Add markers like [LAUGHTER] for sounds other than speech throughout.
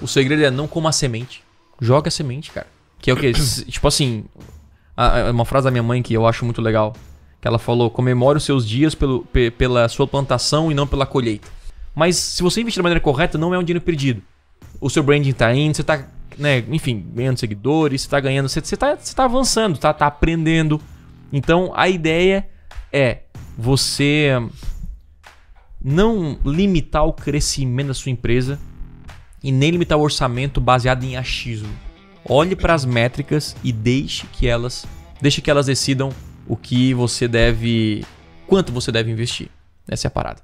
O segredo é não coma a semente. Joga a semente, cara. Que é o que? [COUGHS] tipo assim, uma frase da minha mãe que eu acho muito legal. Que ela falou: comemore os seus dias pelo, pela sua plantação e não pela colheita. Mas se você investir da maneira correta, não é um dinheiro perdido. O seu branding tá indo, você tá, né, enfim, ganhando seguidores, você tá ganhando, você, você, tá, você tá avançando, tá, tá aprendendo. Então a ideia é você não limitar o crescimento da sua empresa e nem limitar o orçamento baseado em achismo. Olhe para as métricas e deixe que elas, deixe que elas decidam o que você deve, quanto você deve investir. Essa é a parada.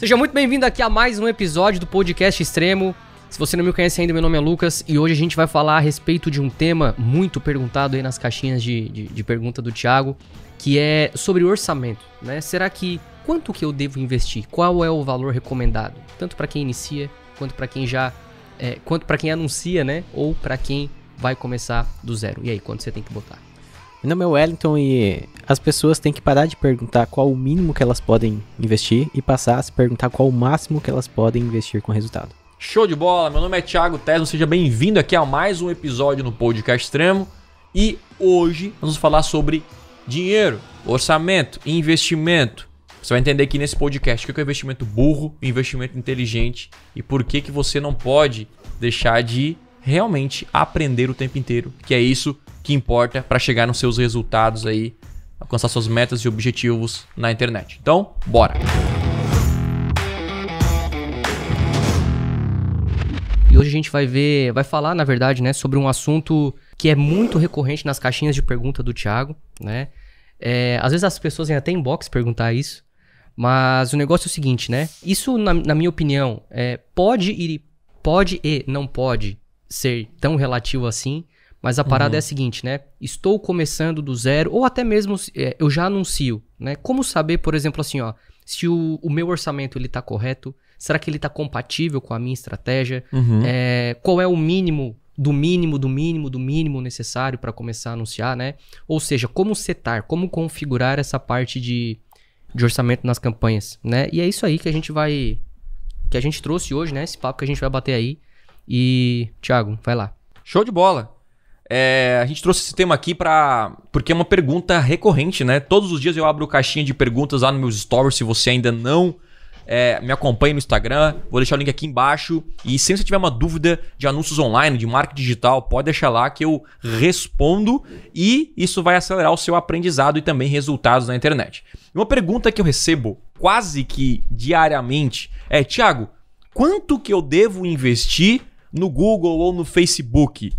Seja muito bem-vindo aqui a mais um episódio do Podcast Extremo. Se você não me conhece ainda, meu nome é Lucas e hoje a gente vai falar a respeito de um tema muito perguntado aí nas caixinhas de, de, de pergunta do Thiago, que é sobre orçamento, né? Será que quanto que eu devo investir? Qual é o valor recomendado? Tanto para quem inicia, quanto para quem já, é, quanto para quem anuncia, né? Ou para quem vai começar do zero. E aí, quanto você tem que botar? Meu nome é Wellington e as pessoas têm que parar de perguntar qual o mínimo que elas podem investir e passar a se perguntar qual o máximo que elas podem investir com resultado. Show de bola, meu nome é Thiago Tesno, seja bem-vindo aqui a mais um episódio no Podcast Extremo e hoje vamos falar sobre dinheiro, orçamento e investimento. Você vai entender aqui nesse podcast o que é investimento burro, investimento inteligente e por que, que você não pode deixar de realmente aprender o tempo inteiro, que é isso que importa para chegar nos seus resultados aí, alcançar suas metas e objetivos na internet. Então, bora! Música hoje a gente vai ver, vai falar, na verdade, né, sobre um assunto que é muito recorrente nas caixinhas de pergunta do Thiago, né? É, às vezes as pessoas vêm até inbox perguntar isso, mas o negócio é o seguinte, né? Isso, na, na minha opinião, é, pode ir, pode e não pode ser tão relativo assim, mas a uhum. parada uhum. é a seguinte, né? Estou começando do zero, ou até mesmo é, eu já anuncio, né? Como saber, por exemplo, assim, ó, se o, o meu orçamento ele tá correto, Será que ele está compatível com a minha estratégia? Uhum. É, qual é o mínimo do mínimo, do mínimo, do mínimo necessário para começar a anunciar, né? Ou seja, como setar, como configurar essa parte de, de orçamento nas campanhas, né? E é isso aí que a gente vai. que a gente trouxe hoje, né? Esse papo que a gente vai bater aí. E, Thiago, vai lá. Show de bola! É, a gente trouxe esse tema aqui para porque é uma pergunta recorrente, né? Todos os dias eu abro caixinha de perguntas lá nos meus stories. Se você ainda não é, me acompanhe no Instagram, vou deixar o link aqui embaixo. E se você tiver uma dúvida de anúncios online, de marketing digital, pode deixar lá que eu respondo e isso vai acelerar o seu aprendizado e também resultados na internet. Uma pergunta que eu recebo quase que diariamente é: Tiago, quanto que eu devo investir no Google ou no Facebook?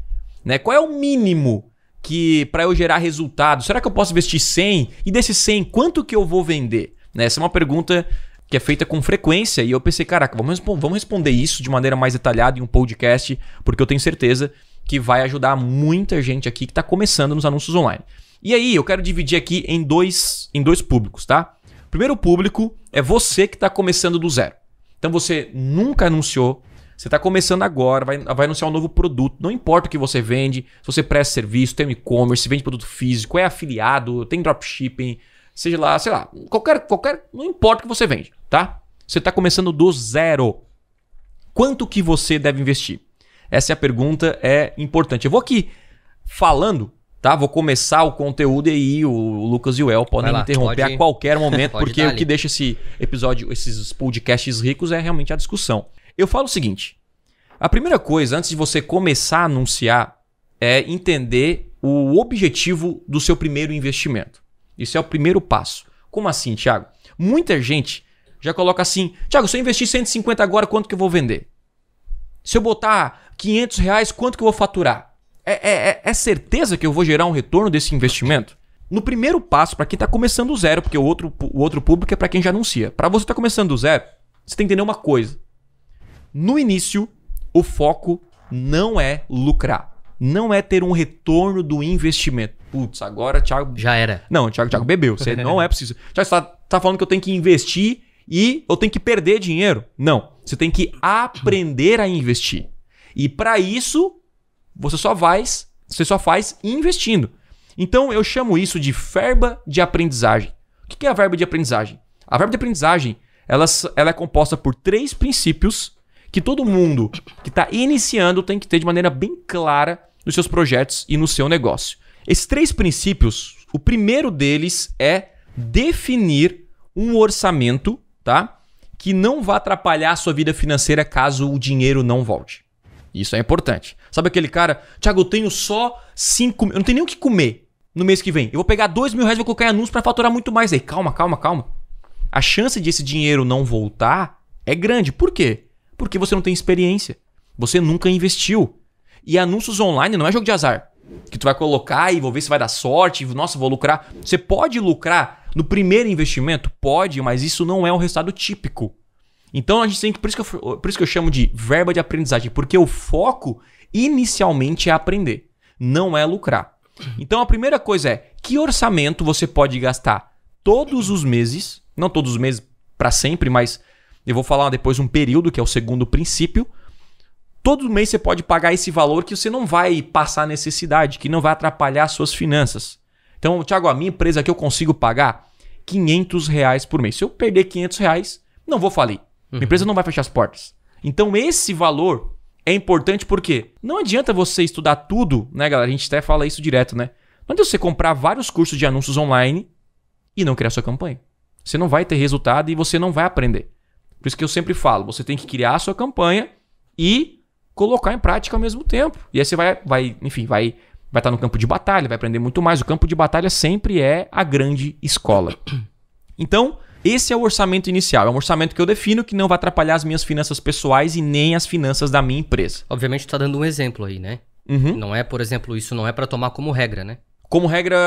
Né? Qual é o mínimo que para eu gerar resultado? Será que eu posso investir 100? E desses 100, quanto que eu vou vender? Né, essa é uma pergunta que é feita com frequência. E eu pensei, caraca, vamos, vamos responder isso de maneira mais detalhada em um podcast, porque eu tenho certeza que vai ajudar muita gente aqui que está começando nos anúncios online. E aí, eu quero dividir aqui em dois, em dois públicos, tá? Primeiro público é você que está começando do zero. Então você nunca anunciou, você está começando agora, vai, vai anunciar um novo produto, não importa o que você vende, se você presta serviço, tem um e-commerce, vende produto físico, é afiliado, tem dropshipping, seja lá, sei lá, qualquer, qualquer, não importa o que você vende, tá? Você está começando do zero. Quanto que você deve investir? Essa é a pergunta, é importante. Eu vou aqui falando, tá? Vou começar o conteúdo e aí o Lucas e o El podem lá, interromper pode, a qualquer momento, [LAUGHS] porque o que deixa esse episódio, esses podcasts ricos é realmente a discussão. Eu falo o seguinte: a primeira coisa, antes de você começar a anunciar, é entender o objetivo do seu primeiro investimento. Isso é o primeiro passo. Como assim, Thiago? Muita gente já coloca assim: Thiago, se eu investir 150 agora, quanto que eu vou vender? Se eu botar 500 reais, quanto que eu vou faturar? É, é, é, é certeza que eu vou gerar um retorno desse investimento? No primeiro passo, para quem está começando do zero, porque o outro, o outro público é para quem já anuncia. Para você que está começando do zero, você tem que entender uma coisa. No início, o foco não é lucrar não é ter um retorno do investimento. Putz, agora Thiago. Já era. Não, Thiago, Thiago bebeu. Você [LAUGHS] não é preciso. Thiago, você tá, tá falando que eu tenho que investir e eu tenho que perder dinheiro. Não. Você tem que aprender a investir. E para isso, você só faz, você só faz investindo. Então eu chamo isso de verba de aprendizagem. O que é a verba de aprendizagem? A verba de aprendizagem ela, ela é composta por três princípios que todo mundo que está iniciando tem que ter de maneira bem clara nos seus projetos e no seu negócio. Esses três princípios, o primeiro deles é definir um orçamento, tá? Que não vá atrapalhar a sua vida financeira caso o dinheiro não volte. Isso é importante. Sabe aquele cara, Thiago, eu tenho só cinco. Eu não tenho nem o que comer no mês que vem. Eu vou pegar dois mil reais e vou colocar em anúncio para faturar muito mais. Aí, calma, calma, calma. A chance de esse dinheiro não voltar é grande. Por quê? Porque você não tem experiência. Você nunca investiu. E anúncios online não é jogo de azar. Que tu vai colocar e vou ver se vai dar sorte. nossa, vou lucrar. Você pode lucrar no primeiro investimento? Pode, mas isso não é um resultado típico. Então a gente tem que. Por isso que eu, por isso que eu chamo de verba de aprendizagem. Porque o foco inicialmente é aprender, não é lucrar. Então a primeira coisa é: que orçamento você pode gastar todos os meses? Não todos os meses para sempre, mas e vou falar depois um período, que é o segundo princípio. Todo mês você pode pagar esse valor que você não vai passar necessidade, que não vai atrapalhar suas finanças. Então, Thiago, a minha empresa que eu consigo pagar 500 reais por mês. Se eu perder 500 reais, não vou falir. Uhum. Minha empresa não vai fechar as portas. Então, esse valor é importante porque não adianta você estudar tudo, né, galera? A gente até fala isso direto, né? Não adianta você comprar vários cursos de anúncios online e não criar sua campanha. Você não vai ter resultado e você não vai aprender. Por isso que eu sempre falo, você tem que criar a sua campanha e colocar em prática ao mesmo tempo. E aí você vai, vai enfim, vai vai estar tá no campo de batalha, vai aprender muito mais. O campo de batalha sempre é a grande escola. [CLEARS THROAT] Então, esse é o orçamento inicial. É um orçamento que eu defino que não vai atrapalhar as minhas finanças pessoais e nem as finanças da minha empresa. Obviamente, está dando um exemplo aí, né? Uhum. Não é, por exemplo, isso não é para tomar como regra, né? Como regra.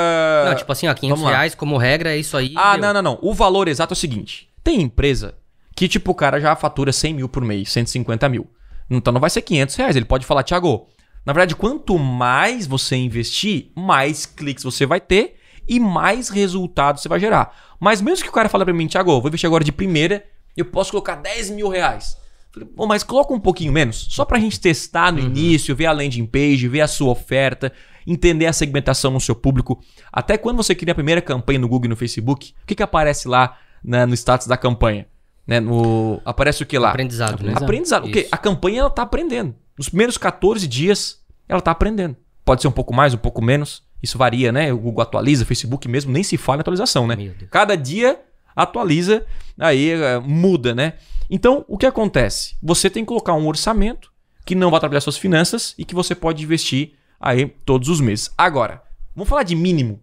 Não, tipo assim, ó, 500 reais como regra é isso aí. Ah, deu. não, não, não. O valor exato é o seguinte: tem empresa que tipo, o cara já fatura 100 mil por mês, 150 mil. Então não vai ser 500 reais. Ele pode falar, Thiago, na verdade, quanto mais você investir, mais cliques você vai ter e mais resultado você vai gerar. Mas mesmo que o cara fale para mim, Thiago, vou investir agora de primeira, eu posso colocar 10 mil reais. Falei, Pô, mas coloca um pouquinho menos, só para a gente testar no uhum. início, ver a landing page, ver a sua oferta, entender a segmentação no seu público. Até quando você cria a primeira campanha no Google e no Facebook, o que, que aparece lá no status da campanha? Né? No, aparece o que lá? Aprendizado. Né? Aprendizado. Aprendizado. O quê? A campanha ela tá aprendendo. Nos primeiros 14 dias, ela tá aprendendo. Pode ser um pouco mais, um pouco menos. Isso varia, né? O Google atualiza, o Facebook mesmo, nem se fala em atualização, né? Cada dia atualiza, aí eh, muda, né? Então, o que acontece? Você tem que colocar um orçamento que não vai atrapalhar suas finanças e que você pode investir aí todos os meses. Agora, vamos falar de mínimo.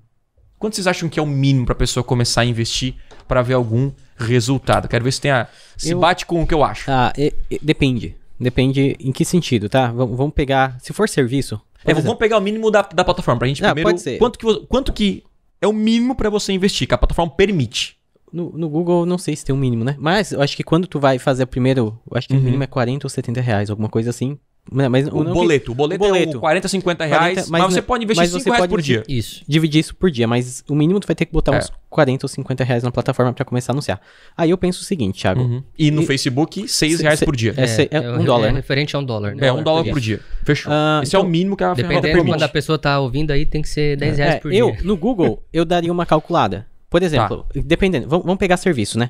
Quanto vocês acham que é o mínimo para a pessoa começar a investir para ver algum resultado? Quero ver se tem a, se eu, bate com o que eu acho. Ah, e, e, depende. Depende em que sentido, tá? V vamos pegar. Se for serviço. É, vamos pegar o mínimo da, da plataforma pra gente Não, primeiro. Pode ser. Quanto que, quanto que é o mínimo para você investir, que a plataforma permite? No, no, Google, não sei se tem um mínimo, né? Mas eu acho que quando tu vai fazer o primeiro, eu acho que uhum. o mínimo é 40 ou 70 reais, alguma coisa assim, não, né, mas o, não boleto, que... o boleto. O boleto é o 40, 50 reais. 40, mas, mas, você pode investir 5 reais por dia. Isso. Dividir isso por dia, mas o mínimo tu vai ter que botar é. uns 40 ou 50 reais na plataforma pra começar a anunciar. Aí eu penso o seguinte, Thiago. Uhum. E no e... Facebook, 6 reais por dia. É, é, é um dólar. É né? referente a um dólar. Né? É, um dólar por dia. dia. Fechou. Ah, Esse então, é o então, mínimo que é a ferramenta permite. Dependendo quando a pessoa tá ouvindo aí, tem que ser 10 é, reais por dia. Eu, no Google, eu daria uma calculada. Por exemplo, tá. dependendo, vamos pegar serviço, né?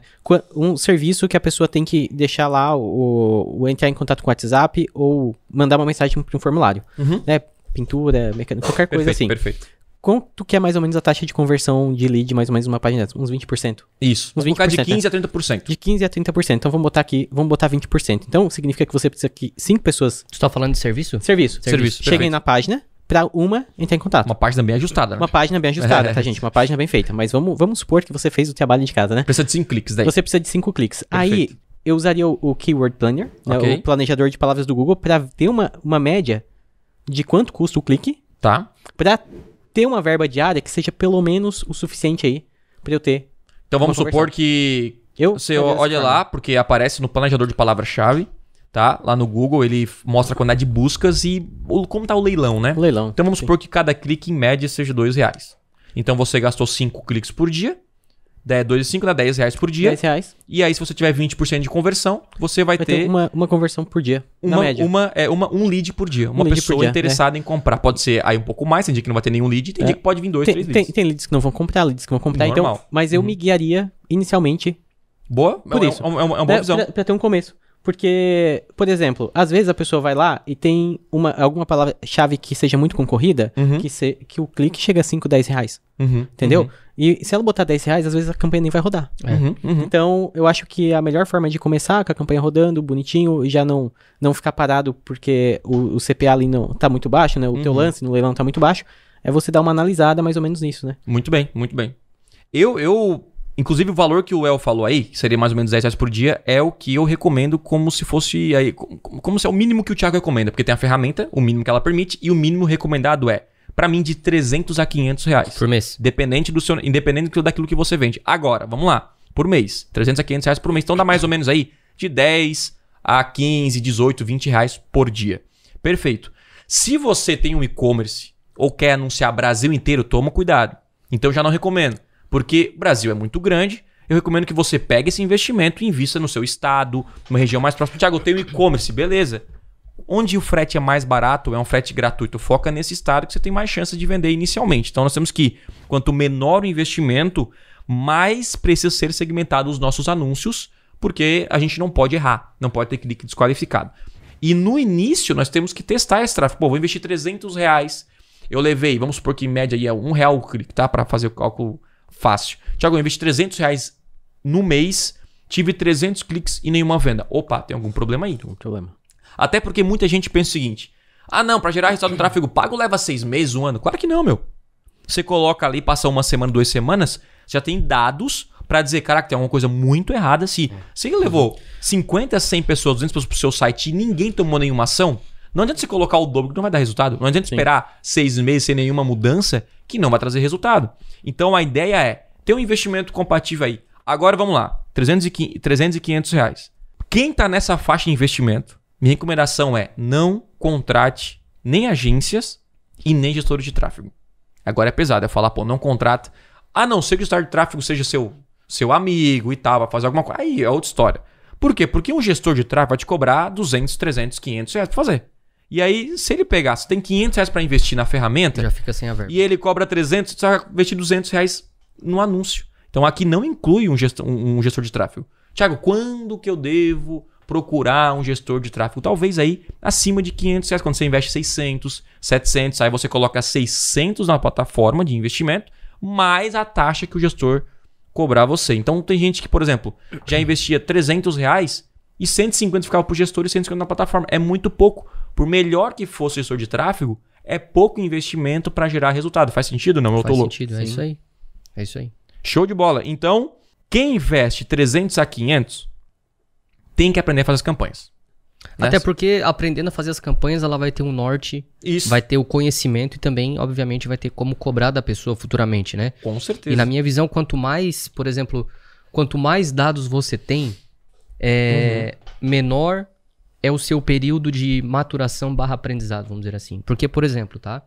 Um serviço que a pessoa tem que deixar lá o, o entrar em contato com o WhatsApp ou mandar uma mensagem para um formulário, uhum. né? Pintura, mecânica, qualquer coisa perfeito, assim. Perfeito. Quanto que é mais ou menos a taxa de conversão de lead, mais ou menos uma página dessa? Uns 20%. Isso. Uns 20%, de 15% né? a 30%. De 15% a 30%. Então vamos botar aqui, vamos botar 20%. Então significa que você precisa que 5 pessoas. Tu tá falando de serviço? Serviço. Serviço. serviço. Cheguem na página, para uma entrar em contato. Uma página bem ajustada, né? Uma página bem ajustada, tá, [LAUGHS] gente? Uma página bem feita. Mas vamos, vamos supor que você fez o trabalho de casa, né? Precisa de cinco cliques daí. Você precisa de cinco cliques. Perfeito. Aí eu usaria o, o Keyword Planner, né, okay. o planejador de palavras do Google, para ter uma, uma média de quanto custa o clique. Tá. Para ter uma verba diária que seja pelo menos o suficiente aí para eu ter. Então vamos supor que eu você olha lá, porque aparece no planejador de palavras-chave tá? Lá no Google ele mostra a quantidade é de buscas e como tá o leilão, né? Leilão. Então vamos sim. supor que cada clique em média seja dois reais. Então você gastou cinco cliques por dia, 2 e 5 dá 10 reais por dia. 10 reais. E aí, se você tiver 20% de conversão, você vai, vai ter, ter. uma, uma conversão por dia. Uma, média. Uma, é, uma, um lead por dia. Um uma pessoa dia, interessada é. em comprar. Pode ser aí um pouco mais, tem dia que não vai ter nenhum lead, tem é. dia que pode vir dois, tem, três tem, leads. Tem, leads que não vão comprar, leads que vão comprar. Então, Normal. Então, mas eu uhum. me guiaria inicialmente. Boa, é por é, isso. É, uma, é, é uma boa visão. Pra, pra ter um começo. Porque, por exemplo, às vezes a pessoa vai lá e tem uma, alguma palavra-chave que seja muito concorrida, uhum. que, se, que o clique chega a 5, 10 reais. Uhum. Entendeu? Uhum. E se ela botar 10 reais, às vezes a campanha nem vai rodar. É. Uhum. Uhum. Então, eu acho que a melhor forma de começar com a campanha rodando, bonitinho, e já não, não ficar parado porque o, o CPA ali não tá muito baixo, né? O teu uhum. lance no leilão tá muito baixo, é você dar uma analisada mais ou menos nisso, né? Muito bem, muito bem. Eu, eu Inclusive, o valor que o El falou aí, que seria mais ou menos 10 reais por dia, é o que eu recomendo como se fosse aí. Como se é o mínimo que o Thiago recomenda, porque tem a ferramenta, o mínimo que ela permite, e o mínimo recomendado é, para mim, de 300 a 500 reais. Por mês. Dependente do seu, independente daquilo que você vende. Agora, vamos lá. Por mês. 300 a 500 reais por mês. Então dá mais ou menos aí de 10 a 15, 18, 20 reais por dia. Perfeito. Se você tem um e-commerce ou quer anunciar Brasil inteiro, toma cuidado. Então já não recomendo. Porque o Brasil é muito grande, eu recomendo que você pegue esse investimento e invista no seu estado, numa região mais próxima. Tiago, eu tenho e-commerce, beleza. Onde o frete é mais barato, é um frete gratuito, foca nesse estado que você tem mais chance de vender inicialmente. Então nós temos que, quanto menor o investimento, mais precisa ser segmentado os nossos anúncios, porque a gente não pode errar, não pode ter clique desqualificado. E no início nós temos que testar esse tráfego. Pô, vou investir 300 reais. Eu levei, vamos supor que em média aí é um real o clique, tá? Para fazer o cálculo Fácil. Tiago, eu investi 300 reais no mês, tive 300 cliques e nenhuma venda. Opa, tem algum problema aí? Tem um problema. Até porque muita gente pensa o seguinte: ah, não, para gerar resultado no tráfego pago leva seis meses, um ano. Claro que não, meu. Você coloca ali, passa uma semana, duas semanas, já tem dados para dizer, caraca, tem alguma coisa muito errada. Se você levou 50, 100 pessoas, 200 pessoas pro seu site e ninguém tomou nenhuma ação, não adianta você colocar o dobro que não vai dar resultado. Não adianta Sim. esperar seis meses sem nenhuma mudança que não vai trazer resultado. Então a ideia é ter um investimento compatível aí. Agora vamos lá, 300 e, 300 e 500 reais. Quem está nessa faixa de investimento, minha recomendação é não contrate nem agências e nem gestores de tráfego. Agora é pesado, é falar, pô, não contrata. A não ser que o gestor de tráfego seja seu, seu amigo e tal, vai fazer alguma coisa. Aí é outra história. Por quê? Porque um gestor de tráfego vai te cobrar 200, 300, 500 reais para fazer. E aí, se ele pegar, se tem 500 reais para investir na ferramenta... Já fica sem a verba. E ele cobra 300, você vai investir 200 reais no anúncio. Então, aqui não inclui um gestor, um gestor de tráfego. Tiago, quando que eu devo procurar um gestor de tráfego? Talvez aí acima de 500 reais. Quando você investe 600, 700, aí você coloca 600 na plataforma de investimento, mais a taxa que o gestor cobrar você. Então, tem gente que, por exemplo, já investia 300 reais e 150 ficava para o gestor e 150 na plataforma. É muito pouco por melhor que fosse o gestor de tráfego, é pouco investimento para gerar resultado. Faz sentido, não? Eu Faz tô louco. sentido, é Sim. isso aí. É isso aí. Show de bola. Então, quem investe 300 a 500 tem que aprender a fazer as campanhas. Até porque aprendendo a fazer as campanhas, ela vai ter um norte, Isso. vai ter o conhecimento e também, obviamente, vai ter como cobrar da pessoa futuramente, né? Com certeza. E na minha visão, quanto mais, por exemplo, quanto mais dados você tem, é uhum. menor é o seu período de maturação barra aprendizado, vamos dizer assim. Porque, por exemplo, tá?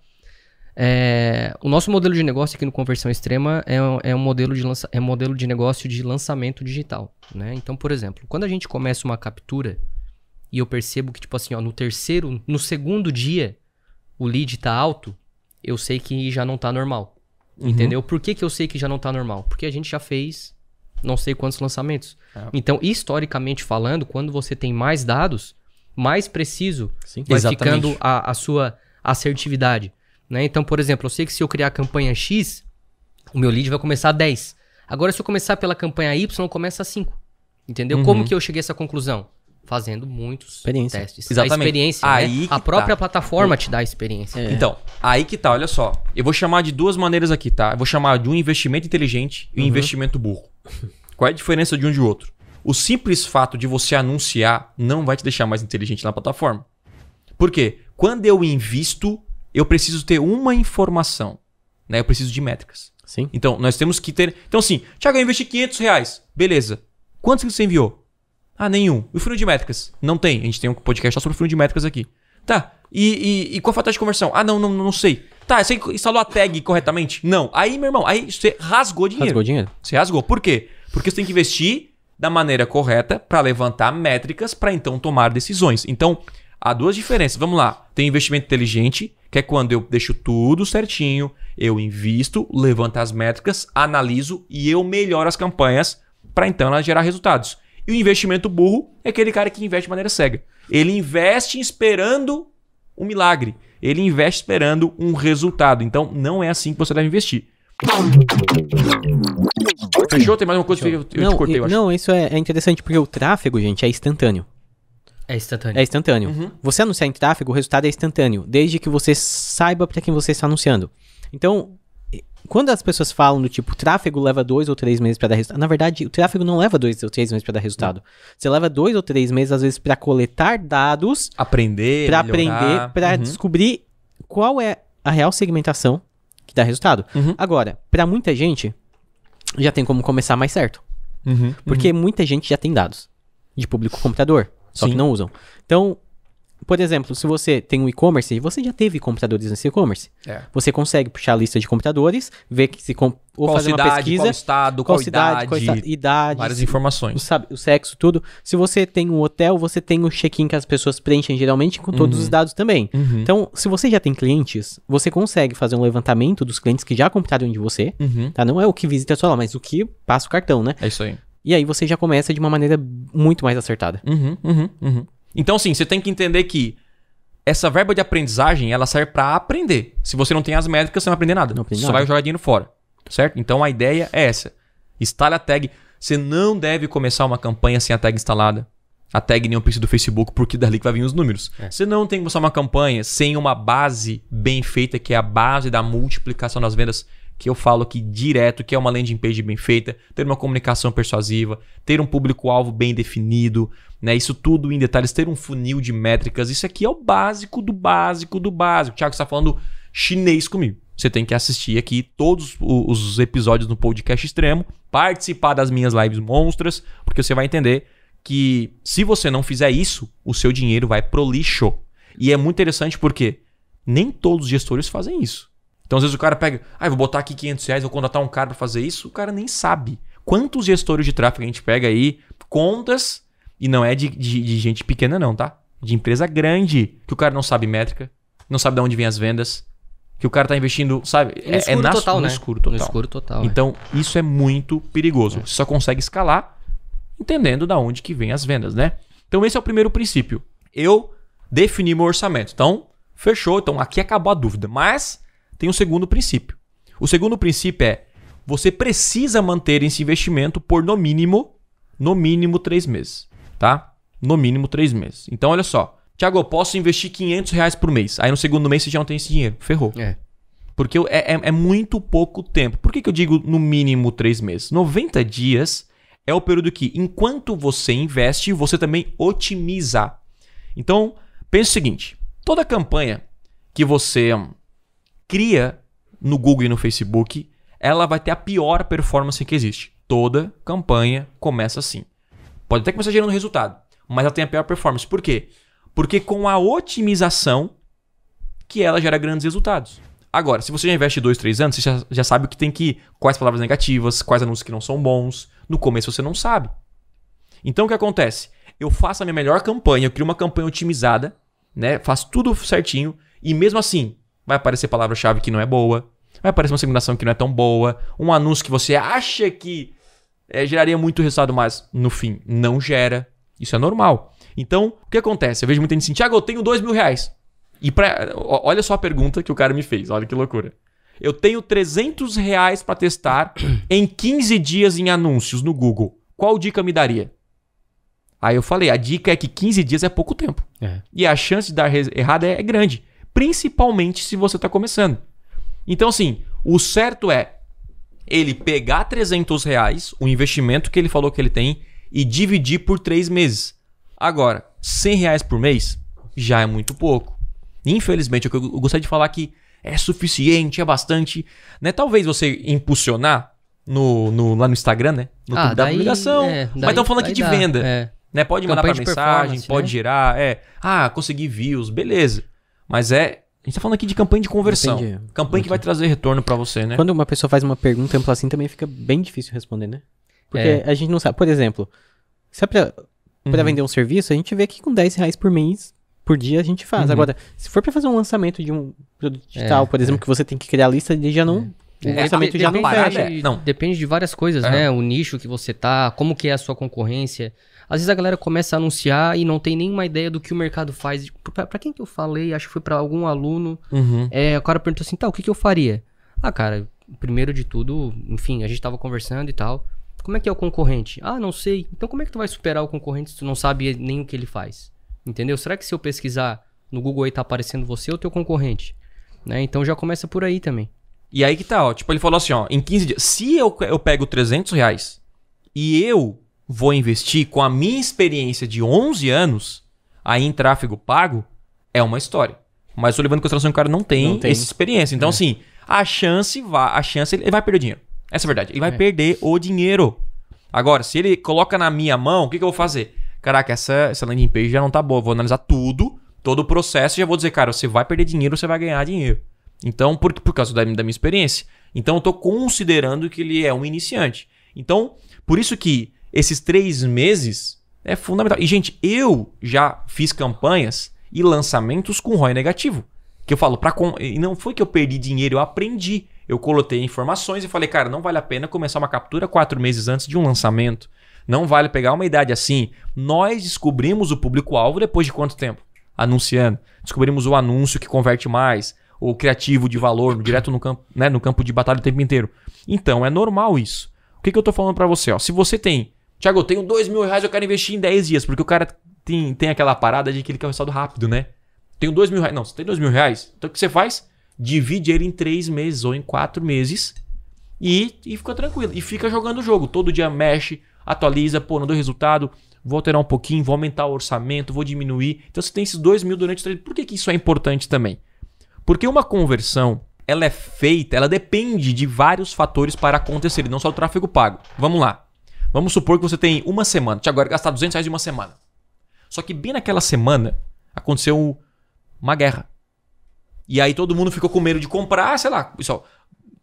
É, o nosso modelo de negócio aqui no Conversão Extrema é, é um modelo de, lança, é um modelo de negócio de lançamento digital, né? Então, por exemplo, quando a gente começa uma captura e eu percebo que, tipo assim, ó, no terceiro, no segundo dia, o lead tá alto, eu sei que já não tá normal. Uhum. Entendeu? Por que, que eu sei que já não tá normal? Porque a gente já fez não sei quantos lançamentos. É. Então, historicamente falando, quando você tem mais dados, mais preciso Sim, vai exatamente. ficando a, a sua assertividade. Né? Então, por exemplo, eu sei que se eu criar a campanha X, o meu lead vai começar a 10. Agora, se eu começar pela campanha Y, começa a 5. Entendeu? Uhum. Como que eu cheguei a essa conclusão? Fazendo muitos experiência. testes. Exatamente. A experiência, aí né? A tá. própria tá. plataforma te dá a experiência. É. Então, aí que tá, olha só. Eu vou chamar de duas maneiras aqui, tá? Eu vou chamar de um investimento inteligente e um uhum. investimento burro. Qual é a diferença de um de outro? o simples fato de você anunciar não vai te deixar mais inteligente na plataforma. Por quê? Quando eu invisto, eu preciso ter uma informação. Né? Eu preciso de métricas. Sim. Então, nós temos que ter. Então, assim, Thiago, eu investi 500 reais. Beleza. Quantos que você enviou? Ah, nenhum. E o funil de métricas? Não tem. A gente tem um podcast só sobre o funil de métricas aqui. Tá. E, e, e qual a fatura de conversão? Ah, não, não, não sei. Tá, você instalou a tag corretamente? Não. Aí, meu irmão, aí você rasgou dinheiro. Rasgou dinheiro? Você rasgou. Por quê? Porque você tem que investir da maneira correta para levantar métricas para então tomar decisões. Então, há duas diferenças. Vamos lá. Tem investimento inteligente, que é quando eu deixo tudo certinho, eu invisto, levanto as métricas, analiso e eu melhoro as campanhas para então gerar resultados. E o investimento burro é aquele cara que investe de maneira cega. Ele investe esperando um milagre. Ele investe esperando um resultado. Então, não é assim que você deve investir. Fechou? Tem mais uma coisa Fechou. que eu, eu não, te cortei, eu acho. Não, isso é, é, interessante, porque o tráfego, gente, é instantâneo. É instantâneo. É instantâneo. Uhum. Você anunciar em tráfego, o resultado é instantâneo, desde que você saiba para quem você está anunciando. Então, quando as pessoas falam do tipo, tráfego leva dois ou três meses para dar resultado, na verdade, o tráfego não leva dois ou três meses para dar resultado. Uhum. Você leva dois ou três meses, às vezes, para coletar dados, aprender, para aprender, para uhum. descobrir qual é a real segmentação que dá resultado. Uhum. Agora, para muita gente, já tem como começar mais certo. Uhum, porque uhum. muita gente já tem dados de público computador, só Sim. que não usam. Então, por exemplo, se você tem um e-commerce, você já teve computadores nesse e-commerce. É. Você consegue puxar a lista de computadores, ver que se, ou qual fazer cidade, uma pesquisa. Qual estado, qual, qual cidade, idade, qual estado, idade, várias informações. O, o, sexo, tudo. Se você tem um hotel, você tem o um check-in que as pessoas preenchem geralmente com todos uhum. os dados também. Uhum. Então, se você já tem clientes, você consegue fazer um levantamento dos clientes que já compraram de você, uhum. tá? Não é o que visita só lá, mas o que passa o cartão, né? É isso aí. E aí você já começa de uma maneira muito mais acertada. Uhum, uhum, uhum. Então, sim, você tem que entender que essa verba de aprendizagem, ela serve para aprender. Se você não tem as métricas, você não vai aprender nada. Não aprende você nada. só vai jogar dinheiro fora. Tá certo? Então a ideia é essa. Instale a tag. Você não deve começar uma campanha sem a tag instalada. A tag nenhum Pixel do Facebook, porque dali que vai vir os números. É. Você não tem que começar uma campanha sem uma base bem feita, que é a base da multiplicação das vendas, que eu falo aqui direto, que é uma landing page bem feita, ter uma comunicação persuasiva, ter um público-alvo bem definido, né? Isso tudo em detalhes, ter um funil de métricas. Isso aqui é o básico do básico do básico. O Thiago está falando chinês comigo você tem que assistir aqui todos os episódios do podcast extremo, participar das minhas lives monstras, porque você vai entender que se você não fizer isso, o seu dinheiro vai pro lixo. E é muito interessante porque nem todos os gestores fazem isso. Então, às vezes o cara pega, ah, vou botar aqui 500 reais, vou contratar um cara para fazer isso, o cara nem sabe. Quantos gestores de tráfego a gente pega aí, contas, e não é de, de, de gente pequena não, tá? De empresa grande, que o cara não sabe métrica, não sabe de onde vêm as vendas, que o cara tá investindo, sabe? É, é, na, total, no né? escuro total. No escuro total. É. Então, é. isso é muito perigoso. É. Você só consegue escalar entendendo da onde que vem as vendas, né? Então, esse é o primeiro princípio. Eu defini meu orçamento. Então, fechou. Então, aqui acabou a dúvida. Mas tem um segundo princípio. O segundo princípio é você precisa manter esse investimento por no mínimo, no mínimo três meses, tá? No mínimo três meses. Então, olha só. Tiago, eu posso investir 500 reais por mês. Aí no segundo mês você já não tem esse dinheiro. Ferrou. É. Porque é, é, é muito pouco tempo. Por que, que eu digo no mínimo três meses? 90 dias é o período que, enquanto você investe, você também otimiza. Então, pense o seguinte: toda campanha que você hum, cria no Google e no Facebook, ela vai ter a pior performance que existe. Toda campanha começa assim. Pode até começar gerando resultado, mas ela tem a pior performance. Por quê? Porque com a otimização que ela gera grandes resultados. Agora, se você já investe dois, três anos, você já, já sabe o que tem que ir, quais palavras negativas, quais anúncios que não são bons. No começo você não sabe. Então o que acontece? Eu faço a minha melhor campanha, eu crio uma campanha otimizada, né? Faço tudo certinho e mesmo assim vai aparecer palavra-chave que não é boa, vai aparecer uma segmentação que não é tão boa, um anúncio que você acha que é, geraria muito resultado, mas no fim não gera. Isso é normal. Então, o que acontece? Eu vejo muita gente assim, Tiago, eu tenho dois mil reais. E pra... olha só a pergunta que o cara me fez, olha que loucura. Eu tenho 300 reais para testar [CLEARS THROAT] em 15 dias em anúncios no Google. Qual dica me daria? Aí eu falei, a dica é que 15 dias é pouco tempo. É. E a chance de dar errado é, é grande. Principalmente se você está começando. Então, assim, o certo é ele pegar 300 reais, o investimento que ele falou que ele tem, e dividir por três meses. Agora, 100 reais por mês já é muito pouco. Infelizmente, eu, eu gostaria de falar que é suficiente, é bastante. Né? Talvez você impulsionar no, no, lá no Instagram, né? No ah, da publicação. É, Mas estamos falando aqui de dá, venda. É. Né? Pode Campanha mandar para mensagem, pode né? gerar. É, ah, consegui views, beleza. Mas é a gente tá falando aqui de campanha de conversão. Entendi. Campanha que vai trazer retorno para você, né? Quando uma pessoa faz uma pergunta ampla assim, também fica bem difícil responder, né? Porque é. a gente não sabe. Por exemplo, se a, uhum. para vender um serviço, a gente vê que com 10 reais por mês, por dia, a gente faz. Uhum. Agora, se for para fazer um lançamento de um produto digital, é, por é. exemplo, é. que você tem que criar a lista, ele já não. É. O é, orçamento já não De, não. Depende de várias coisas, é. né? O nicho que você tá, como que é a sua concorrência. Às vezes a galera começa a anunciar e não tem nenhuma ideia do que o mercado faz. Para quem que eu falei, acho que foi para algum aluno. Uhum. É, o cara perguntou assim, tá, o que, que eu faria? Ah, cara, primeiro de tudo, enfim, a gente tava conversando e tal. Como é que é o concorrente? Ah, não sei. Então como é que tu vai superar o concorrente se tu não sabe nem o que ele faz? Entendeu? Será que se eu pesquisar no Google aí tá aparecendo você ou teu concorrente? Né? Então já começa por aí também. E aí que tá, ó. Tipo, ele falou assim, ó. Em 15 dias, se eu, eu pego 300 reais e eu vou investir com a minha experiência de 11 anos aí em tráfego pago, é uma história. Mas eu levando em consideração que o cara não tem, não tem. essa experiência. Então, é. assim, a chance, vai, a chance ele vai perder dinheiro. Essa é a verdade. Ele vai é. perder o dinheiro. Agora, se ele coloca na minha mão, o que, que eu vou fazer? Caraca, essa, essa landing page já não tá boa. Eu vou analisar tudo, todo o processo, e já vou dizer, cara, você vai perder dinheiro, você vai ganhar dinheiro. Então, por, por causa da, da minha experiência. Então, eu tô considerando que ele é um iniciante. Então, por isso que esses três meses é fundamental. E, gente, eu já fiz campanhas e lançamentos com ROI negativo. Que eu falo, pra com... e não foi que eu perdi dinheiro, eu aprendi eu coloquei informações e falei, cara, não vale a pena começar uma captura quatro meses antes de um lançamento. Não vale pegar uma idade assim. Nós descobrimos o público-alvo depois de quanto tempo? Anunciando. Descobrimos o anúncio que converte mais, o criativo de valor, direto no campo, né, no campo de batalha o tempo inteiro. Então, é normal isso. O que, que eu tô falando para você? Ó? Se você tem, Tiago, eu tenho dois mil reais, eu quero investir em 10 dias, porque o cara tem, tem aquela parada de que ele quer um resultado rápido, né? Tenho dois mil reais. Não, você tem dois mil reais, então o que você faz? divide ele em três meses ou em quatro meses e, e fica tranquilo. E fica jogando o jogo. Todo dia mexe, atualiza, pô, não deu resultado, vou alterar um pouquinho, vou aumentar o orçamento, vou diminuir. Então você tem esses dois mil durante o treino. Por que, que isso é importante também? Porque uma conversão, ela é feita, ela depende de vários fatores para acontecer, não só o tráfego pago. Vamos lá. Vamos supor que você tem uma semana, Tiago, agora gastar 200 reais em uma semana. Só que bem naquela semana aconteceu uma guerra. E aí todo mundo ficou com medo de comprar, sei lá, pessoal.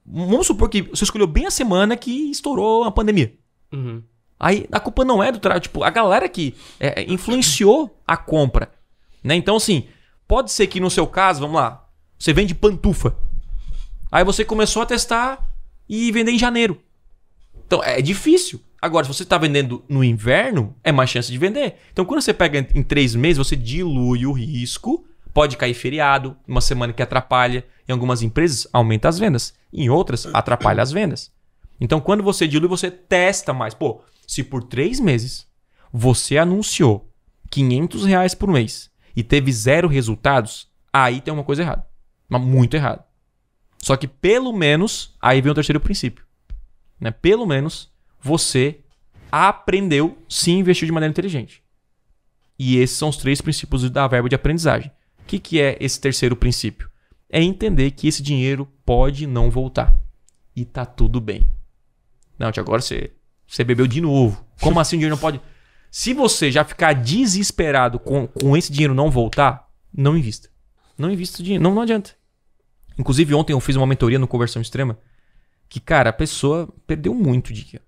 Vamos supor que você escolheu bem a semana que estourou a pandemia. Uhum. Aí a culpa não é do tráfico. Tipo, a galera que é, é, influenciou a compra. Né? Então, assim, pode ser que no seu caso, vamos lá, você vende pantufa. Aí você começou a testar e vender em janeiro. Então, é difícil. Agora, se você está vendendo no inverno, é mais chance de vender. Então, quando você pega em três meses, você dilui o risco Pode cair feriado, uma semana que atrapalha. Em algumas empresas, aumenta as vendas. Em outras, atrapalha as vendas. Então, quando você dilui, você testa mais. Pô, se por três meses você anunciou 500 reais por mês e teve zero resultados, aí tem uma coisa errada. Mas muito errada. Só que pelo menos, aí vem o terceiro princípio. Né? Pelo menos você aprendeu se investir de maneira inteligente. E esses são os três princípios da verba de aprendizagem. O que, que é esse terceiro princípio? É entender que esse dinheiro pode não voltar. E tá tudo bem. Não, agora você, você bebeu de novo. Como assim o dinheiro não pode. Se você já ficar desesperado com, com esse dinheiro não voltar, não invista. Não invista dinheiro. Não, não adianta. Inclusive, ontem eu fiz uma mentoria no Conversão Extrema que, cara, a pessoa perdeu muito dinheiro.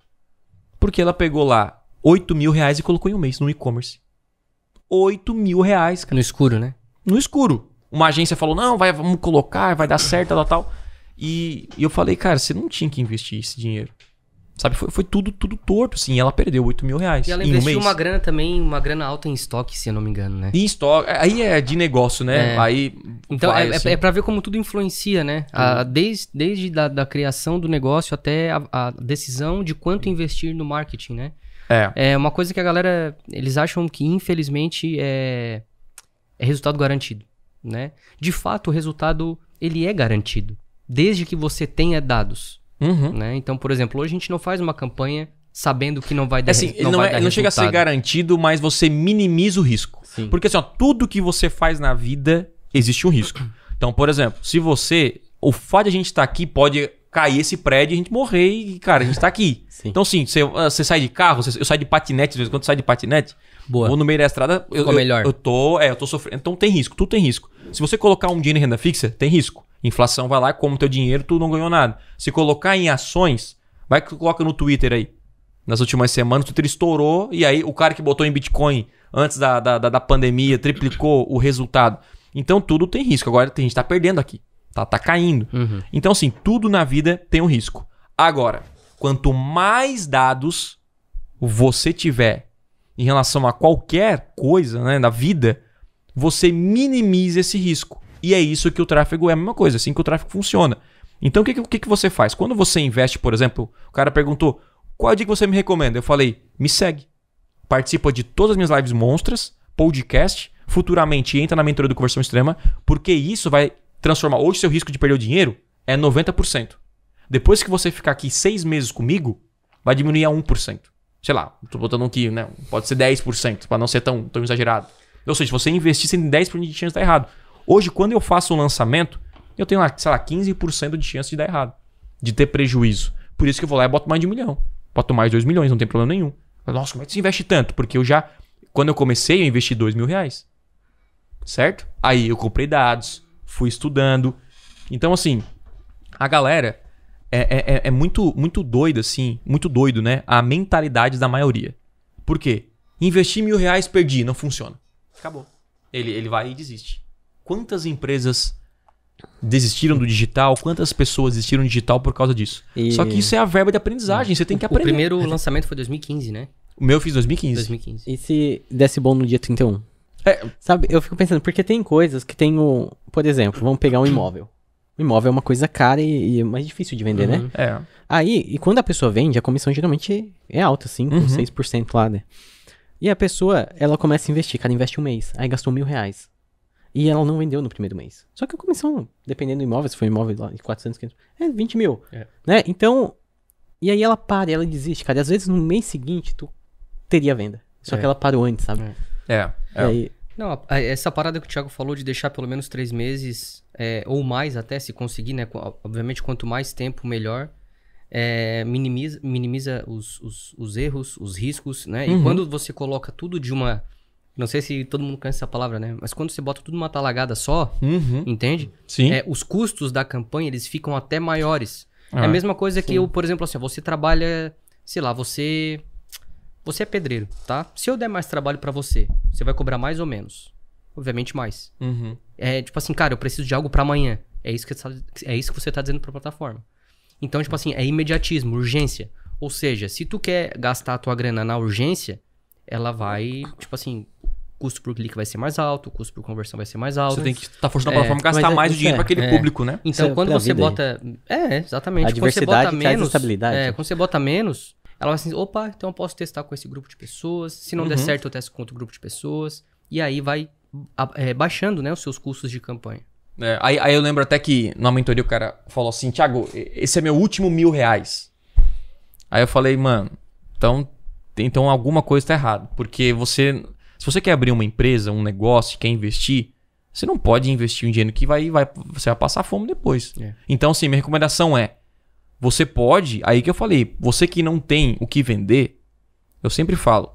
Porque ela pegou lá 8 mil reais e colocou em um mês no e-commerce. 8 mil reais, cara. No escuro, né? no escuro. Uma agência falou: não, vai, vamos colocar, vai dar certo, tal, tal. E, e eu falei, cara, você não tinha que investir esse dinheiro. Sabe, foi, foi tudo, tudo torto, sim. Ela perdeu 8 mil reais. E ela investiu um uma grana também, uma grana alta em estoque, se eu não me engano, né? Em estoque. É, aí é de negócio, né? É. Aí. Então vai, é, é assim. é pra ver como tudo influencia, né? A, desde desde da, da, criação do negócio até a, a, decisão de quanto investir no marketing, né? É. É uma coisa que a galera. Eles acham que, infelizmente, é é resultado garantido, né? De fato, o resultado ele é garantido, desde que você tenha dados, uhum. né? Então, por exemplo, hoje a gente não faz uma campanha sabendo que não vai é dar, assim, não, ele não, vai é, dar ele não chega a ser garantido, mas você minimiza o risco. Sim. Porque assim, ó, tudo que você faz na vida existe um risco. Então, por exemplo, se você o fato de a gente estar tá aqui pode cair esse prédio e a gente morrer e, cara, a gente tá aqui. [LAUGHS] Sim. Então, sim, você, ah, você sai de carro, você, eu saio de patinete, de vez em quando sai de patinete, Boa. ou no meio da estrada, eu, eu, melhor. eu tô, é, eu tô sofrendo. Então tem risco, tudo tem risco. Se você colocar um dinheiro em renda fixa, tem risco. Inflação vai lá, como teu dinheiro, tu não ganhou nada. Se colocar em ações, vai que coloca no Twitter aí. Nas últimas semanas, o Twitter estourou e aí o cara que botou em Bitcoin antes da, da, da, da pandemia triplicou o resultado. Então tudo tem risco. Agora a gente tá perdendo aqui. Tá, tá caindo. Uhum. Então, assim, tudo na vida tem um risco. Agora, quanto mais dados você tiver em relação a qualquer coisa né, na vida, você minimiza esse risco. E é isso que o tráfego é a mesma coisa, é assim que o tráfego funciona. Então, o que, que, que você faz? Quando você investe, por exemplo, o cara perguntou, qual é a que você me recomenda? Eu falei, me segue. Participa de todas as minhas lives monstras, podcast, futuramente entra na mentoria do Conversão Extrema, porque isso vai transformar. Hoje, seu risco de perder o dinheiro é 90%. Depois que você ficar aqui seis meses comigo, vai diminuir a 1%. Sei lá, tô botando aqui, né? Pode ser 10%, para não ser tão, tão exagerado. Ou seja, se você investir em 10% de chance de dar errado. Hoje, quando eu faço um lançamento, eu tenho lá, sei lá, 15% de chance de dar errado, de ter prejuízo. Por isso que eu vou lá e boto mais de um milhão. Boto mais de 2 milhões, não tem problema nenhum. Nossa, como é que você investe tanto? Porque eu já, quando eu comecei, eu investi 2 mil reais. Certo? Aí eu comprei dados, fui estudando. Então, assim, a galera é, é, é, é muito, muito doida, assim, muito doido, né? A mentalidade da maioria. Por quê? Investi mil reais, perdi, não funciona. Acabou. Ele, ele vai e desiste. Quantas empresas desistiram do digital, quantas pessoas desistiram do digital por causa disso. E... Só que isso é a verba de aprendizagem, você tem que aprender. O primeiro lançamento foi 2015, né? O meu eu fiz 2015. 2015. E se desse bom no dia 31? É. Sabe, eu fico pensando, porque tem coisas que tem o. Por exemplo, vamos pegar um imóvel. O imóvel é uma coisa cara e, e é mais difícil de vender, né? uhum. né? É. Aí, e quando a pessoa vende, a comissão geralmente é alta, 5, uhum. 6% lá, né? E a pessoa, ela começa a investir, cara, investe um mês, aí gastou mil reais. E ela não vendeu no primeiro mês. Só que a comissão, dependendo do imóvel, se um imóvel lá de 400, 500, é 20 mil, é. né? Então, e aí ela para, ela desiste, cara. E às vezes no mês seguinte, tu teria venda. Só é. que ela parou antes, sabe? É. é. É. Aí... Não, essa parada que o Thiago falou de deixar pelo menos três meses, é, ou mais até, se conseguir, né? Obviamente, quanto mais tempo, melhor. É, minimiza, minimiza os, os, os, erros, os riscos, né? Uhum. E quando você coloca tudo de uma. Não sei se todo mundo conhece essa palavra, né? Mas quando você bota tudo numa talagada só, uhum. entende? Sim. É, os custos da campanha, eles ficam até maiores. Ah, é a ah. mesma coisa sim. que eu, por exemplo, assim, você trabalha, sei lá, você você é pedreiro, tá? Se eu der mais trabalho para você, você vai cobrar mais ou menos? Obviamente mais. Uhum. É tipo assim, cara, eu preciso de algo para amanhã. É isso, que, tá, é isso que você tá dizendo pra plataforma. Então, tipo assim, é imediatismo, urgência. Ou seja, se tu quer gastar a tua grana na urgência, ela vai, tipo assim, custo por clique vai ser mais alto, custo por conversão vai ser mais alto. Você tem que estar tá forçando a é, plataforma é, gastar mais é, dinheiro é, para aquele é. público, né? Então, é quando você bota. Aí. É, exatamente. A quando você bota menos. É, quando você bota menos, ela vai assim, opa, então eu posso testar com esse grupo de pessoas. Se não uhum. der certo, eu testo com outro grupo de pessoas. E aí vai é, baixando né, os seus custos de campanha. É, aí, aí, eu lembro até que na mentoria o cara falou assim, Thiago, esse é meu último mil reais. Aí eu falei, mano, então, então alguma coisa está errada. Porque você. Se você quer abrir uma empresa, um negócio, quer investir, você não pode investir um dinheiro que vai, vai, você vai passar fome depois. É. Então, sim, minha recomendação é você pode, aí que eu falei, você que não tem o que vender, eu sempre falo,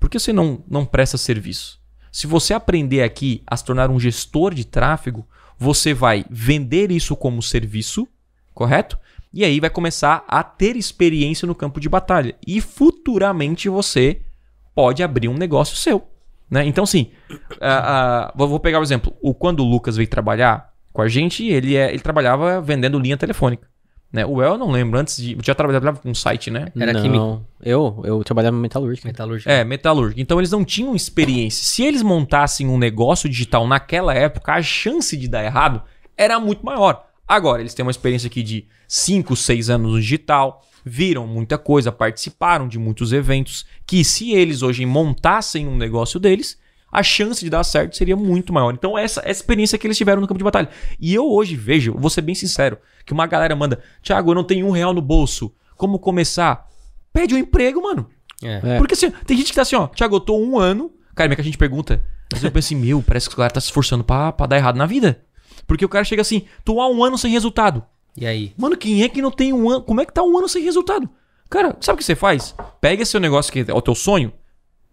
por que você não, não presta serviço? Se você aprender aqui a se tornar um gestor de tráfego, você vai vender isso como serviço, correto? E aí vai começar a ter experiência no campo de batalha. E futuramente você pode abrir um negócio seu. Né? Então, sim, uh, uh, vou pegar o um exemplo. O, quando o Lucas veio trabalhar com a gente, ele, é, ele trabalhava vendendo linha telefônica. Né? O El eu não lembro, antes de. Já trabalhava com um site, né? Era não, químico. Eu, eu trabalhava metalúrgica. Metalúrgica. É, metalúrgica. Então eles não tinham experiência. Se eles montassem um negócio digital naquela época, a chance de dar errado era muito maior. Agora, eles têm uma experiência aqui de 5, 6 anos no digital, viram muita coisa, participaram de muitos eventos, que se eles hoje montassem um negócio deles, a chance de dar certo seria muito maior. Então, essa é a experiência que eles tiveram no campo de batalha. E eu hoje vejo, vou ser bem sincero, que uma galera manda: Thiago, eu não tenho um real no bolso. Como começar? Pede um emprego, mano. É. é. Porque assim, tem gente que tá assim, ó, Thiago, eu tô um ano. Cara, é que a gente pergunta? mas eu penso assim, meu, parece que o cara tá se esforçando pra, pra dar errado na vida. Porque o cara chega assim, tô há um ano sem resultado. E aí? Mano, quem é que não tem um ano? Como é que tá um ano sem resultado? Cara, sabe o que você faz? Pega seu negócio que é o teu sonho,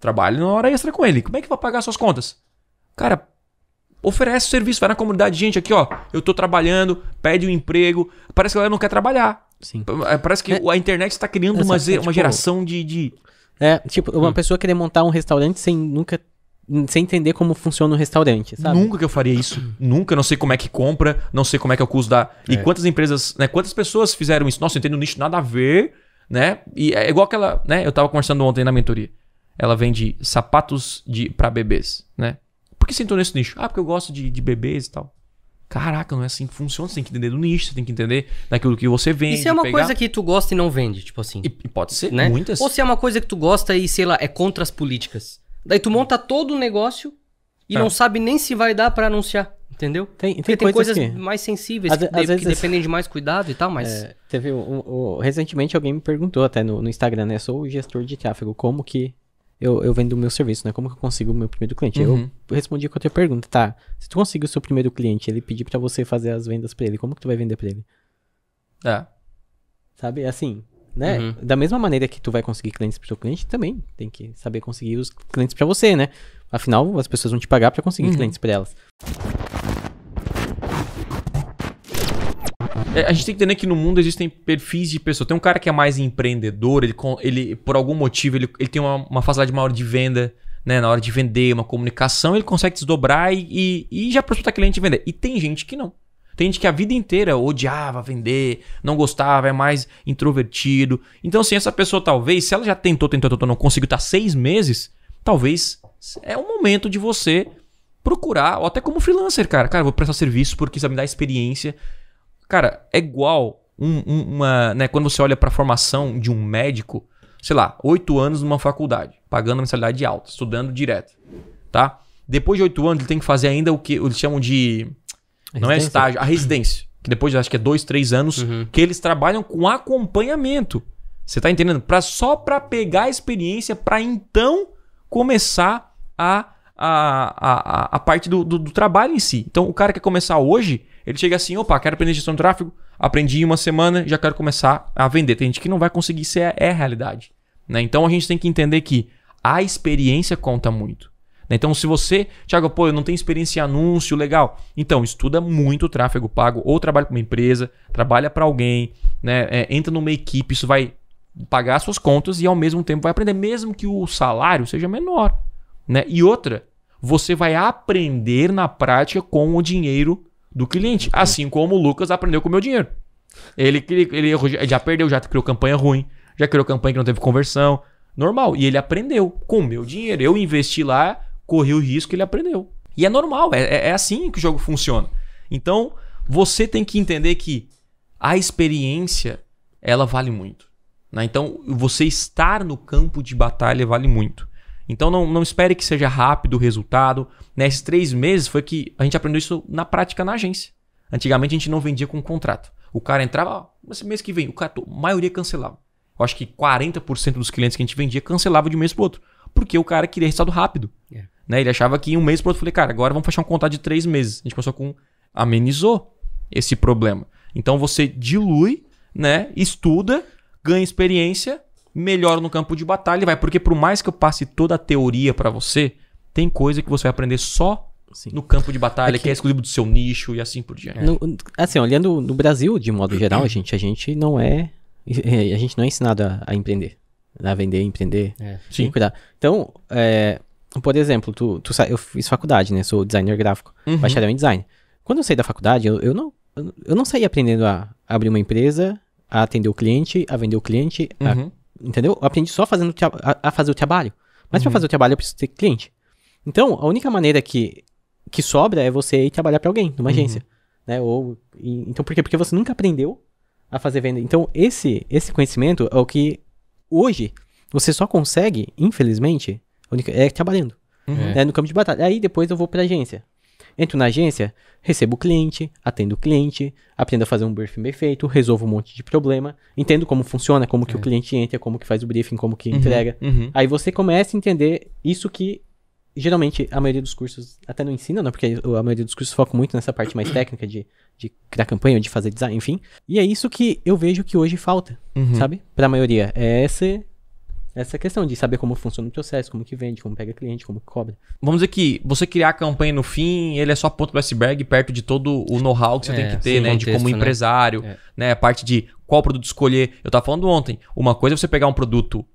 Trabalhe na hora extra com ele. Como é que vai pagar suas contas? Cara, oferece o serviço, vai na comunidade, gente, aqui, ó, eu tô trabalhando, pede um emprego. Parece que ela não quer trabalhar. Sim. É, parece que é, a internet está criando uma, é, uma tipo, geração de, de, É, tipo, uma hum. pessoa querer montar um restaurante sem nunca. Sem entender como funciona um restaurante, sabe? Nunca que eu faria isso. Nunca, não sei como é que compra, não sei como é que é o custo da. E é. quantas empresas, né? Quantas pessoas fizeram isso? Nossa, eu entendo um nicho nada a ver, né? E é igual aquela, né? Eu tava conversando ontem na mentoria. Ela vende sapatos de para bebês, né? Por que você entrou nesse nicho? Ah, porque eu gosto de, de bebês e tal. Caraca, não é assim que funciona. Você tem que entender do nicho, você tem que entender daquilo que você vende. E se é uma pegar... coisa que tu gosta e não vende, tipo assim. E, pode ser, né? Muitas. Ou se é uma coisa que tu gosta e, sei lá, é contra as políticas. Daí tu monta todo o negócio e é. não sabe nem se vai dar para anunciar, entendeu? Tem, tem, tem coisas, que... mais sensíveis, às, que, às de, vezes... que, dependem de mais cuidado e tal, mas... É, teve um, um, um, recentemente alguém me perguntou até no, no Instagram, né? Sou gestor de tráfego, como que eu, eu vendo o meu serviço, né? Como que eu consigo o meu primeiro cliente? Uhum. Eu respondi com a tua pergunta, tá? Se tu conseguir o seu primeiro cliente, ele pedir para você fazer as vendas para ele, como que tu vai vender para ele? É. Sabe? É assim, né? Uhum. Da mesma maneira que tu vai conseguir clientes pro teu cliente, também tem que saber conseguir os clientes para você, né? Afinal, as pessoas vão te pagar para conseguir uhum. clientes para elas. É, a gente tem que entender que no mundo existem perfis de pessoas. Tem um cara que é mais empreendedor, ele, ele por algum motivo, ele, ele tem uma, uma facilidade maior de venda, né? Na hora de vender, uma comunicação, ele consegue desdobrar e, e, e já prospectar cliente e vender. E tem gente que não. Tem gente que a vida inteira odiava vender, não gostava, é mais introvertido. Então, assim, essa pessoa talvez, se ela já tentou, tentou, tentou, não conseguiu estar tá seis meses, talvez é o momento de você procurar, ou até como freelancer, cara. Cara, vou prestar serviço porque isso vai me dar experiência Cara, é igual um, um, uma. Né, quando você olha para a formação de um médico, sei lá, oito anos numa faculdade, pagando mensalidade alta, estudando direto. Tá? Depois de oito anos, ele tem que fazer ainda o que eles chamam de. Não é estágio, a residência. Que depois acho que é dois, três anos, uhum. que eles trabalham com acompanhamento. Você tá entendendo? Pra, só para pegar a experiência, para então começar a, a, a, a, a parte do, do, do trabalho em si. Então, o cara quer começar hoje, ele chega assim, opa, quero aprender gestão de tráfego, aprendi em uma semana, já quero começar a vender. Tem gente que não vai conseguir, isso é, é a realidade. Né? Então a gente tem que entender que a experiência conta muito. Né? Então se você, Thiago, pô, eu não tenho experiência em anúncio, legal. Então estuda muito tráfego pago, ou trabalha para uma empresa, trabalha para alguém, né? É, entra numa equipe, isso vai pagar suas contas e ao mesmo tempo vai aprender, mesmo que o salário seja menor. Né? E outra, você vai aprender na prática com o dinheiro do cliente. Assim como o Lucas aprendeu com o meu dinheiro. Ele, ele, ele já perdeu, já criou campanha ruim, já criou campanha que não teve conversão. Normal. E ele aprendeu com o meu dinheiro. Eu investi lá, corri o risco, ele aprendeu. E é normal, é, é, é assim que o jogo funciona. Então, você tem que entender que a experiência, ela vale muito. Né? Então, você estar no campo de batalha vale muito. Então não, não espere que seja rápido o resultado. Nesses três meses foi que a gente aprendeu isso na prática na agência. Antigamente a gente não vendia com contrato. O cara entrava, ó, esse mês que vem, o cara, a maioria cancelava. Eu acho que 40% dos clientes que a gente vendia cancelava de um mês para outro. Porque o cara queria resultado rápido. Yeah. É. Né? Ele achava que em um mês para outro, eu falei, cara, agora vamos fechar um contrato de três meses. A gente começou com. amenizou esse problema. Então você dilui, né? Estuda, ganha experiência melhor no campo de batalha vai. Porque por mais que eu passe toda a teoria para você, tem coisa que você vai aprender só Sim. no campo de batalha, é que... É que é exclusivo do seu nicho e assim por diante. É. No, assim, olhando no Brasil, de modo geral, a uhum. gente, a gente não é. [LAUGHS] A gente não é ensinado a, a empreender. A vender, empreender. É. Sim. Cuidar. Então, é, por exemplo, tu, tu, eu fiz faculdade, né? Sou designer gráfico, uhum. bacharel em design. Quando eu saí da faculdade, eu, eu, não, eu não saí aprendendo a abrir uma empresa, a atender o cliente, a vender o cliente, uhum. a Entendeu? Eu aprendi só fazendo a, a fazer o trabalho. Mas uhum. para fazer o trabalho eu preciso ter cliente. Então, a única maneira que, que sobra é você ir trabalhar para alguém, numa uhum. agência. Né? Ou, e, então, por quê? Porque você nunca aprendeu a fazer venda. Então, esse, esse conhecimento é o que hoje você só consegue, infelizmente, é trabalhando. Uhum. Né? No campo de batalha. Aí depois eu vou a agência. Entro na agência, recebo o cliente, atendo o cliente, aprendo a fazer um briefing bem feito, resolvo um monte de problema, entendo como funciona, como que é. o cliente entra, como que faz o briefing, como que uhum, entrega. Uhum. Aí você começa a entender isso que geralmente a maioria dos cursos até não ensina, né? Porque a maioria dos cursos foca muito nessa parte mais [CLEARS THROAT] técnica de, de criar campanha, de fazer design, enfim. E é isso que eu vejo que hoje falta, uhum. sabe? Pra maioria. É esse essa questão de saber como funciona o processo, como que vende, como pega cliente, como cobra. Vamos dizer que você criar a campanha no fim, ele é só ponto do iceberg perto de todo o know-how que você é, tem que ter, né? Contexto, de como né? empresário, né? É. né? A parte de qual produto escolher. Eu tava falando ontem, uma coisa é você pegar um produto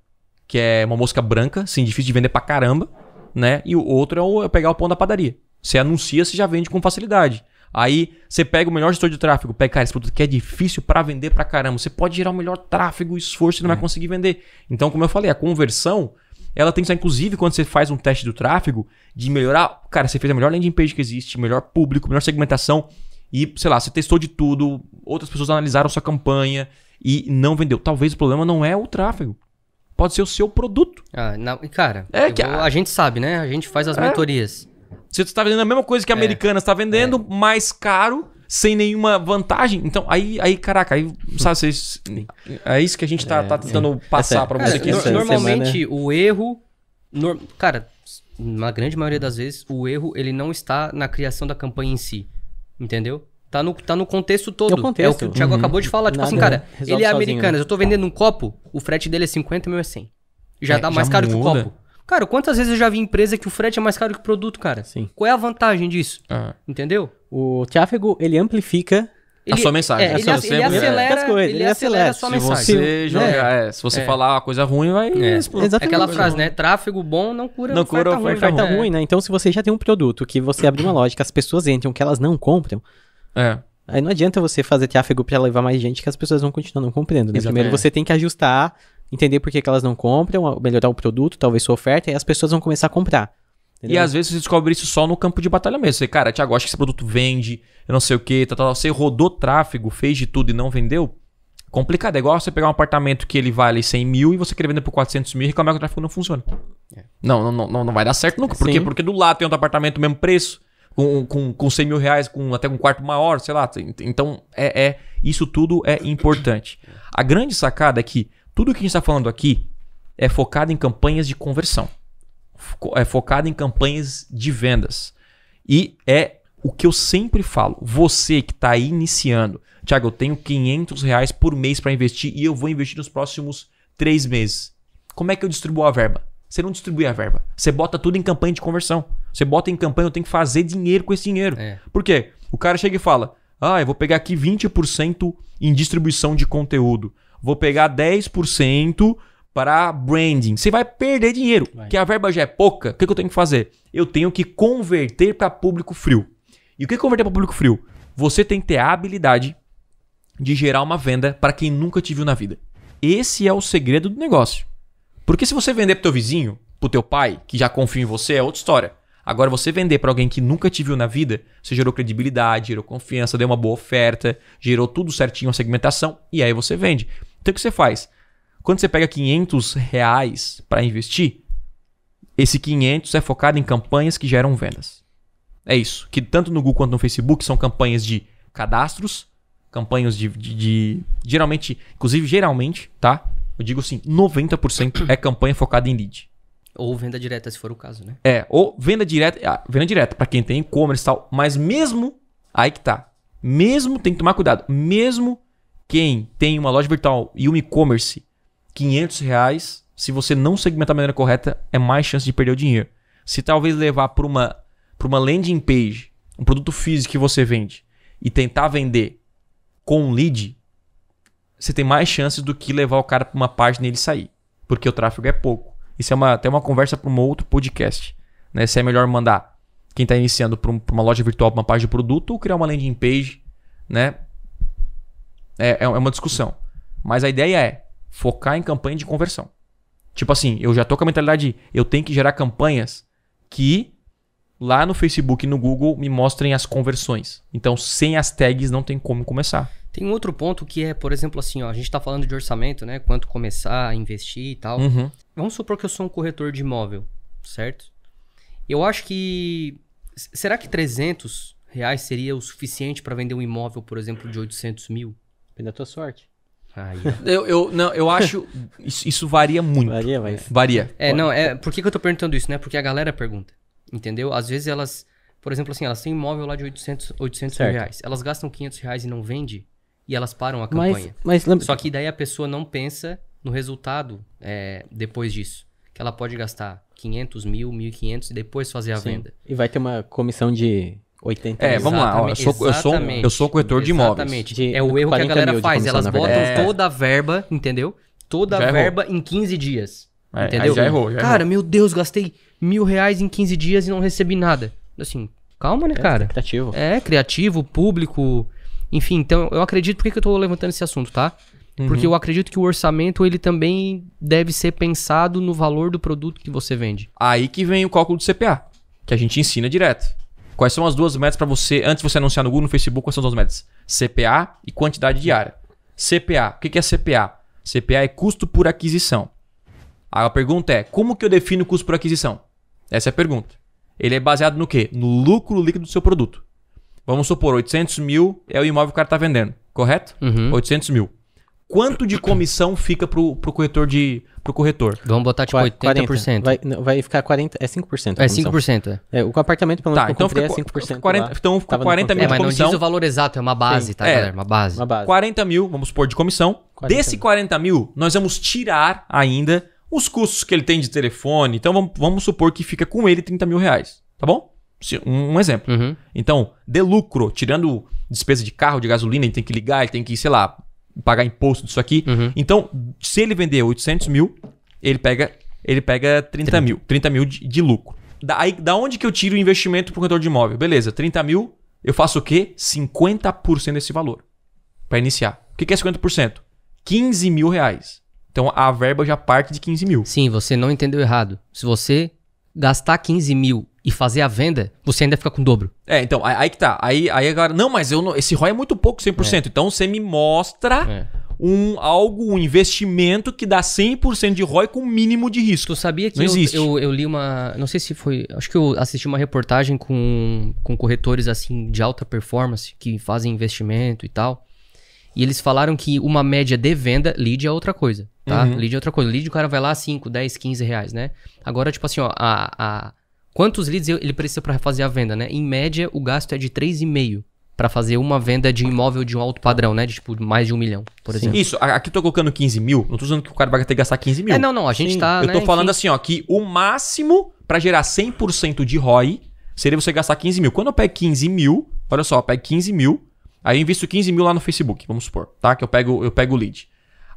que é uma mosca branca, assim, difícil de vender pra caramba, né? E o outro é, eu é pegar o pão da padaria. Você anuncia, você já vende com facilidade. Aí você pega o melhor gestor de tráfego, pega, cara, esse produto que é difícil para vender pra caramba. Você pode gerar o melhor tráfego, esforço e não é. vai uhum. conseguir vender. Então, como eu falei, a conversão, ela tem que ser, inclusive, quando você faz um teste do tráfego, de melhorar. Cara, você fez a melhor landing page que existe, melhor público, melhor segmentação. E, sei lá, você testou de tudo, outras pessoas analisaram sua campanha e não vendeu. Talvez o problema não é o tráfego. Pode ser o seu produto. Ah, não, cara, é que, vou, a... gente sabe, né? A gente faz as é. mentorias. Se tu está vendendo a mesma coisa que a é, americana, está vendendo é. mais caro sem nenhuma vantagem. Então, aí, aí caraca, aí, sabe, vocês, é isso que a gente tá, tá é, tá tentando passar é para você aqui. No, normalmente, semana. o erro... No, cara, na grande maioria das vezes, o erro ele não está na criação da campanha em si, entendeu? Tá no, tá no contexto todo. É o, contexto. É o que o Thiago uhum. acabou de falar. Tipo assim, Nada, assim, cara, ele é né? americano. Né? Eu tô vendendo um copo, o frete dele é 50 mil é 100. Já dá tá já mais caro muda. que o copo. Cara, quantas vezes eu já vi empresa que o frete é mais caro que o produto, cara? Sim. Qual é a vantagem disso? Ah. Entendeu? O tráfego, ele amplifica ele, a sua mensagem. É, ele, ele, acelera, é. coisas, ele, acelera, a sua se mensagem. Você é. jogar, é. se você é. falar uma coisa ruim, vai é. explodir. É aquela frase, ruim. né? Tráfego bom não cura não oferta cura, ruim. Oferta ruim, ruim, né? ruim né? É. Então, se você já tem um produto que você abre uma loja que as pessoas entram, que elas não compram, é. Aí não adianta você fazer tráfego para levar mais gente que as pessoas vão continuar não comprando. Né? Primeiro você tem que ajustar entender por que, que elas não compram, melhorar o produto, talvez sua oferta, e as pessoas vão começar a comprar. Entendeu? E às vezes você descobre isso só no campo de batalha mesmo. Você, cara, Thiago, acho que esse produto vende, eu não sei o que, tal, tal, Você rodou tráfego, fez de tudo e não vendeu. Complicado. É igual você pegar um apartamento que ele vale 100 mil e você querer vender por 400 mil e reclamar que o tráfego não funciona. É. Não, não, não, não vai dar certo nunca. Por quê? Porque do lado tem outro apartamento, mesmo preço, com, com, com 100 mil reais, com até um quarto maior, sei lá. Então, é, é isso tudo é importante. A grande sacada é que tudo que a gente está falando aqui é focado em campanhas de conversão, é focado em campanhas de vendas. E é o que eu sempre falo. Você que está iniciando, Tiago, eu tenho 500 reais por mês para investir e eu vou investir nos próximos três meses. Como é que eu distribuo a verba? Você não distribui a verba. Você bota tudo em campanha de conversão. Você bota em campanha, eu tenho que fazer dinheiro com esse dinheiro. É. Por quê? O cara chega e fala: Ah, eu vou pegar aqui 20% em distribuição de conteúdo vou pegar 10% para branding. Você vai perder dinheiro, vai. que a verba já é pouca. O que, que, eu tenho que fazer? Eu tenho que converter para público frio. E o que é converter para público frio? Você tem que ter a habilidade de gerar uma venda para quem nunca te viu na vida. Esse é o segredo do negócio. Porque se você vender o teu vizinho, o teu pai, que já confia em você, é outra história. Agora, você vender para alguém que nunca te viu na vida, você gerou credibilidade, gerou confiança, deu uma boa oferta, gerou tudo certinho, a segmentação, e aí você vende. Então o que você faz? Quando você pega 500 reais para investir, esse 500 é focado em campanhas que geram vendas. É isso. Que tanto no Google quanto no Facebook são campanhas de cadastros, campanhas de, de, de geralmente, inclusive geralmente, tá? Eu digo assim, 90% é campanha focada em lead. Ou venda direta, se for o caso, né? É, ou venda direta, ah, venda direta para quem tem e-commerce e tal, mas mesmo aí que tá. Mesmo tem que tomar cuidado, mesmo quem tem uma loja virtual e um e-commerce, 500 reais, se você não segmentar da maneira correta, é mais chance de perder o dinheiro. Se talvez levar para uma, uma landing page, um produto físico que você vende, e tentar vender com um lead, você tem mais chances do que levar o cara para uma página e ele sair, porque o tráfego é pouco. Isso é uma, até uma conversa para um outro podcast. Né? Se é melhor mandar quem está iniciando para um, uma loja virtual, para uma página de produto, ou criar uma landing page né? É, é, é uma discussão. Mas a ideia é focar em campanha de conversão. Tipo assim, eu já tô com a mentalidade de eu tenho que gerar campanhas que lá no Facebook e no Google me mostrem as conversões. Então, sem as tags não tem como começar. Tem um outro ponto que é, por exemplo, assim, ó, a gente está falando de orçamento, né? Quanto começar a investir e tal. Uhum. Vamos supor que eu sou um corretor de imóvel, certo? Eu acho que. Será que 300 reais seria o suficiente para vender um imóvel, por exemplo, de 800 mil? Depende da tua sorte. [LAUGHS] eu, eu, não, eu acho. Isso, isso varia muito. Varia, mas. Varia. É, não, é. Por que, que eu tô perguntando isso, né? Porque a galera pergunta. Entendeu? Às vezes elas. Por exemplo, assim, elas têm imóvel lá de 800, 800 reais. Elas gastam 500 reais e não vende. E elas param a campanha. Mas, mas Só que daí a pessoa não pensa no resultado é, depois disso. Que ela pode gastar 500 mil, 1.500 e depois fazer a Sim. venda. E vai ter uma comissão de 80 é, mil. É, vamos lá. Ó, eu, sou, eu, sou, eu sou corretor de imóveis. Exatamente. De é o erro que a galera faz. Elas botam é. toda a verba, entendeu? Toda já a verba errou. em 15 dias. É, entendeu? já errou, já Cara, errou. meu Deus, gastei mil reais em 15 dias e não recebi nada. Assim, calma, né, é, cara? É, criativo. É, criativo, público. Enfim, então eu acredito. Por que, que eu tô levantando esse assunto, tá? Uhum. Porque eu acredito que o orçamento ele também deve ser pensado no valor do produto que você vende. Aí que vem o cálculo do CPA, que a gente ensina direto. Quais são as duas metas para você, antes de você anunciar no Google, no Facebook, quais são as duas metas? CPA e quantidade diária. CPA, o que é CPA? CPA é custo por aquisição. A pergunta é, como que eu defino custo por aquisição? Essa é a pergunta. Ele é baseado no quê? No lucro líquido do seu produto. Vamos supor, 800 mil é o imóvel que o cara está vendendo, correto? Uhum. 800 mil quanto de comissão fica pro, pro corretor de. Pro corretor. Vamos botar tipo 40, 80%. Vai, não, vai ficar 40%. É 5%. É 5%. É. é, o apartamento, pelo tá, menos, tá, então comprei, é fica, é 5%. 40, lá, então ficou 40 mil é, mas de comissão. Não diz o valor exato, é uma base, Sim, tá, é, galera? Uma base. uma base. 40 mil, vamos supor, de comissão. 40 Desse 40 mil. mil, nós vamos tirar ainda os custos que ele tem de telefone. Então vamos, vamos supor que fica com ele 30 mil reais. Tá bom? Um exemplo. Uhum. Então, de lucro, tirando despesa de carro, de gasolina, ele tem que ligar, ele tem que, sei lá, pagar imposto disso aqui. Uhum. Então, se ele vender 800 mil, ele pega, ele pega 30, 30. mil. 30 mil de, de lucro. Da, aí, da onde que eu tiro o investimento para o corretor de imóvel? Beleza, 30 mil, eu faço o quê? 50% desse valor para iniciar. O que, que é 50%? 15 mil reais. Então a verba já parte de 15 mil. Sim, você não entendeu errado. Se você gastar 15 mil e fazer a venda, você ainda fica com o dobro. É, então, aí, que tá. Aí, aí agora, não, mas eu não, esse ROI é muito pouco, 100%. É. Então você me mostra é. um algo, um investimento que dá 100% de ROI com mínimo de risco. Tu sabia que não eu, existe. Eu, eu, li uma, não sei se foi, acho que eu assisti uma reportagem com, com corretores assim de alta performance que fazem investimento e tal. E eles falaram que uma média de venda, lead é outra coisa, tá? Uhum. Lead é outra coisa. Lead o cara vai lá 5, 10, 15 reais, né? Agora, tipo assim, ó, a, a Quantos leads ele precisa para fazer a venda, né? Em média, o gasto é de 3,5 para fazer uma venda de imóvel de um alto padrão, né? De tipo mais de um milhão, por Sim. exemplo. Isso, aqui eu tô colocando 15 mil, não tô dizendo que o cara vai ter que gastar 15 mil. É, não, não, a gente Sim. tá. Eu né, tô falando enfim. assim, ó, que o máximo para gerar 100% de ROI seria você gastar 15 mil. Quando eu pego 15 mil, olha só, eu pego 15 mil, aí eu invisto 15 mil lá no Facebook, vamos supor, tá? Que eu pego, eu pego o lead.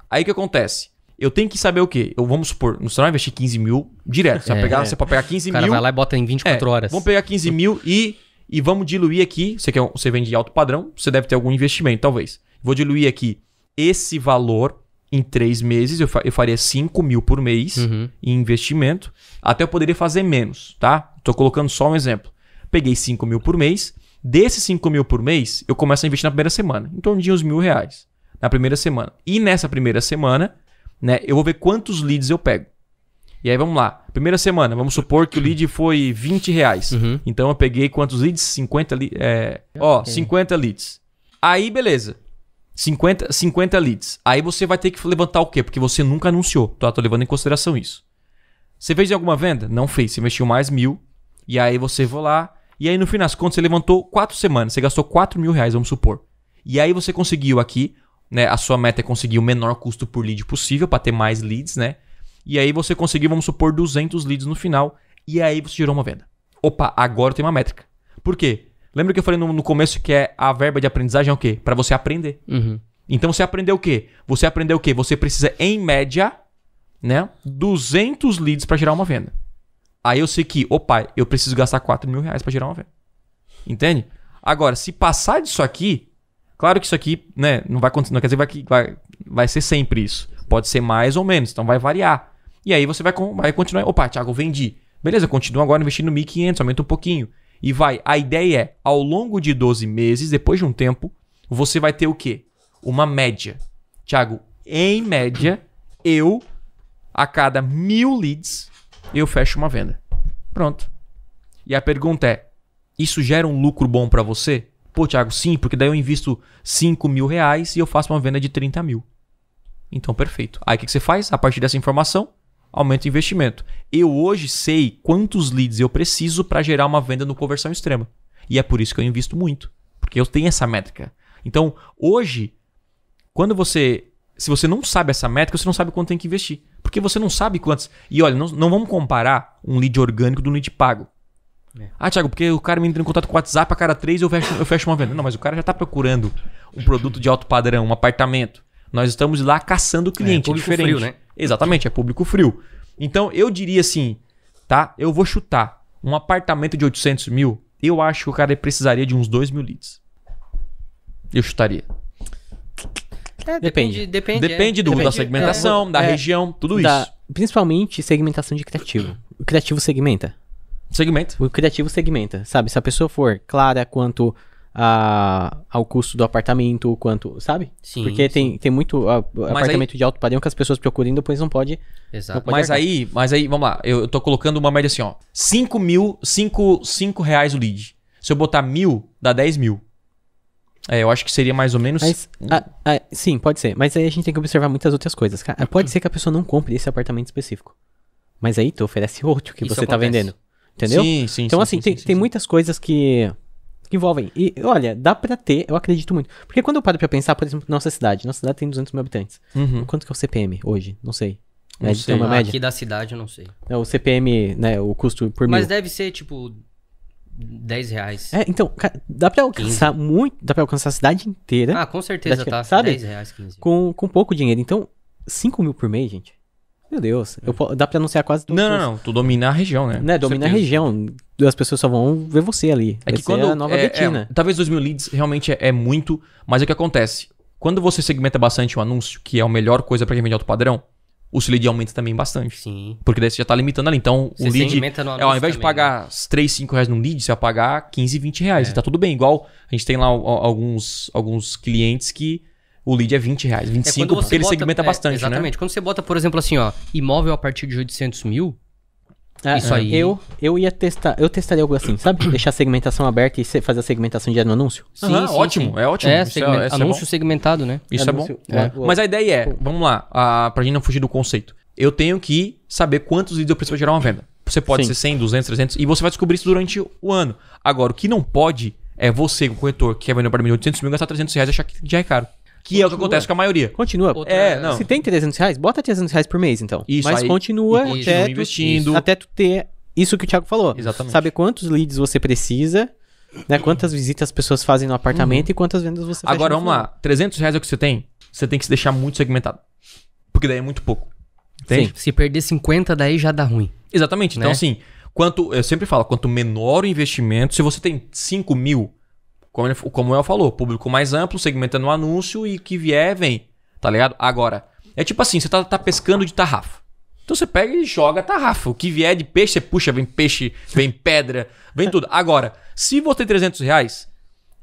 Aí o que acontece? eu tenho que saber o quê? Eu, vamos supor, no cenário investir 15 mil direto. Você, é, vai pegar, é. você pode pegar 15 o cara mil. vai lá e bota em 24 é, horas. Vamos pegar 15 mil e, e vamos diluir aqui. Você, quer, você vende de alto padrão, você deve ter algum investimento, talvez. Vou diluir aqui esse valor em três meses. Eu, fa eu faria 5 mil por mês uhum. em investimento. Até eu poderia fazer menos, tá? Estou colocando só um exemplo. Peguei 5 mil por mês. Desses 5 mil por mês, eu começo a investir na primeira semana, em torno de uns mil reais. Na primeira semana. E nessa primeira semana, né? Eu vou ver quantos leads eu pego. E aí vamos lá. Primeira semana, vamos supor que o lead foi 20 reais. Uhum. Então eu peguei quantos leads? 50 leads. É... Ó, 50 leads. Aí, beleza. 50, 50 leads. Aí você vai ter que levantar o quê? Porque você nunca anunciou. Tá? Tô levando em consideração isso. Você fez alguma venda? Não fez. Você investiu mais mil. E aí você vou lá. E aí, no final das contas, você levantou quatro semanas. Você gastou 4 mil reais, vamos supor. E aí você conseguiu aqui né, a sua meta é conseguir o menor custo por lead possível para ter mais leads, né? E aí você conseguiu, vamos supor, 200 leads no final e aí você gerou uma venda. Opa, agora tem uma métrica. Por quê? Lembra que eu falei no, no começo que é a verba de aprendizagem é o quê? Para você aprender. Uhum. Então você aprendeu o quê? Você aprendeu o quê? Você precisa em média, né, 200 leads para gerar uma venda. Aí eu sei que, opa, eu preciso gastar 4 mil reais para gerar uma venda. Entende? Agora, se passar disso aqui, Claro que isso aqui, né, não vai acontecer, não quer dizer que vai, vai, vai ser sempre isso. Pode ser mais ou menos, então vai variar. E aí você vai, vai continuar. Opa, Thiago, vendi. Beleza, continua agora investindo 1.500, aumenta um pouquinho. E vai. A ideia é, ao longo de 12 meses, depois de um tempo, você vai ter o quê? Uma média. Thiago, em média, eu, a cada mil leads, eu fecho uma venda. Pronto. E a pergunta é: isso gera um lucro bom para você? Pô, Thiago, sim, porque daí eu invisto 5 mil reais e eu faço uma venda de 30 mil. Então, perfeito. Aí o que você faz? A partir dessa informação, aumenta o investimento. Eu hoje sei quantos leads eu preciso para gerar uma venda no conversão extrema. E é por isso que eu invisto muito, porque eu tenho essa métrica. Então, hoje, quando você. Se você não sabe essa métrica, você não sabe quanto tem que investir. Porque você não sabe quantos. E olha, não, não vamos comparar um lead orgânico do lead pago. É. Ah, Thiago, porque o cara me entra em contato com o WhatsApp a cada três eu fecho, eu fecho uma venda. Não, mas o cara já está procurando um produto de alto padrão, um apartamento. Nós estamos lá caçando o cliente. É, é diferente. Frio, né? Exatamente, é público frio. Então, eu diria assim, tá? Eu vou chutar um apartamento de 800 mil, eu acho que o cara precisaria de uns 2 mil leads. Eu chutaria. É, depende. Depende, depende, é. do, depende, da segmentação, é, da é, região, tudo da, isso. Principalmente segmentação de criativo. O criativo segmenta. Segmenta. O criativo segmenta, sabe? Se a pessoa for clara quanto a, ao custo do apartamento, quanto, sabe? Sim. Porque sim. Tem, tem muito a, ah, apartamento aí, de alto padrão que as pessoas procuram e depois não pode. Exato. Não pode mas aí, mas aí, vamos lá, eu, eu tô colocando uma média assim, ó. 5 mil, 5, 5 reais o lead. Se eu botar mil, dá 10 mil. É, eu acho que seria mais ou menos. Mas, a, a, sim, pode ser. Mas aí a gente tem que observar muitas outras coisas. Cara. Uhum. Pode ser que a pessoa não compre esse apartamento específico. Mas aí tu oferece outro que Isso você tá acontece. tá vendendo. Entendeu? Sim, sim. Então, sim, assim, sim, tem, sim, tem muitas coisas que, que envolvem. E, olha, dá pra ter, eu acredito muito. Porque quando eu paro pra pensar, por exemplo, nossa cidade. Nossa cidade tem 200 mil habitantes. Uhum. Quanto que é o CPM hoje? Não sei. Não sei. Uma ah, média. Aqui da cidade, eu não sei. É, o CPM, né, o custo por Mas mil. Mas deve ser, tipo, 10 reais. É, então, dá pra alcançar 15. muito, dá pra alcançar a cidade inteira. Ah, com certeza, tá. Sabe? 10 reais, 15. Com, com pouco dinheiro. Então, 5 mil por mês, gente. Meu Deus, eu, dá pra anunciar quase tudo. Não, não, não, tu domina a região, né? Né, domina a região. As pessoas só vão ver você ali. É que quando, é a nova é, É, talvez 2 mil leads realmente é, é, muito, mas é o que acontece. Quando você segmenta bastante um anúncio, que é a melhor coisa para quem vende alto padrão, o seu lead aumenta também bastante. Sim. Porque daí você já tá limitando ali. Então, você o lead. É, ao invés também, de pagar né? 3, 5 reais num lead, você vai pagar 15, 20 reais. É. E tá tudo bem. Igual a gente tem lá alguns, alguns clientes que o lead é 20 reais, 25, é porque ele bota, segmenta é, bastante, né? Exatamente. Né? Quando você bota, por exemplo, assim, ó, imóvel a partir de 800 mil, é, isso é, aí. Eu, eu ia testar, eu testaria algo assim, sabe? [CLEARS THROAT] Deixar a segmentação aberta e fazer a segmentação de no anúncio. Sim, ah, sim ótimo, sim. é ótimo. É, segment... é, é anúncio segmentado, né? Isso anúncio, é bom. É. Mas a ideia é, vamos lá, a, pra gente não fugir do conceito. Eu tenho que saber quantos leads eu preciso gerar uma venda. Você pode sim. ser 100, 200, 300 e você vai descobrir isso durante o ano. Agora, o que não pode é você, o corretor, que é vender para mim 800 mil, gastar 300 reais e achar que já é caro. Que continua. é o que acontece com a maioria. Continua. Outra... É, não. Se tem 300 reais, bota 300 reais por mês, então. Isso, Mas aí, continua, continua até tu, investindo. até tu ter isso que o Thiago falou. Exatamente. Saber quantos leads você precisa, né? Quantas visitas as pessoas fazem no apartamento uhum. e quantas vendas você faz. Agora, vamos lá. 300 reais é o que você tem? Você tem que se deixar muito segmentado. Porque daí é muito pouco. Entende? Sim. Se perder 50, daí já dá ruim. Exatamente. Então, né? Então, assim, quanto, eu sempre falo, quanto menor o investimento, se você tem 5 mil, como, ele, como o El falou, público mais amplo, segmentando o anúncio e que vier, vem. Tá ligado? Agora, é tipo assim, você tá, tá pescando de tarrafa. Então você pega e joga tarrafa. O que vier de peixe, você puxa, vem peixe, vem pedra, vem tudo. Agora, se você tem 300 reais,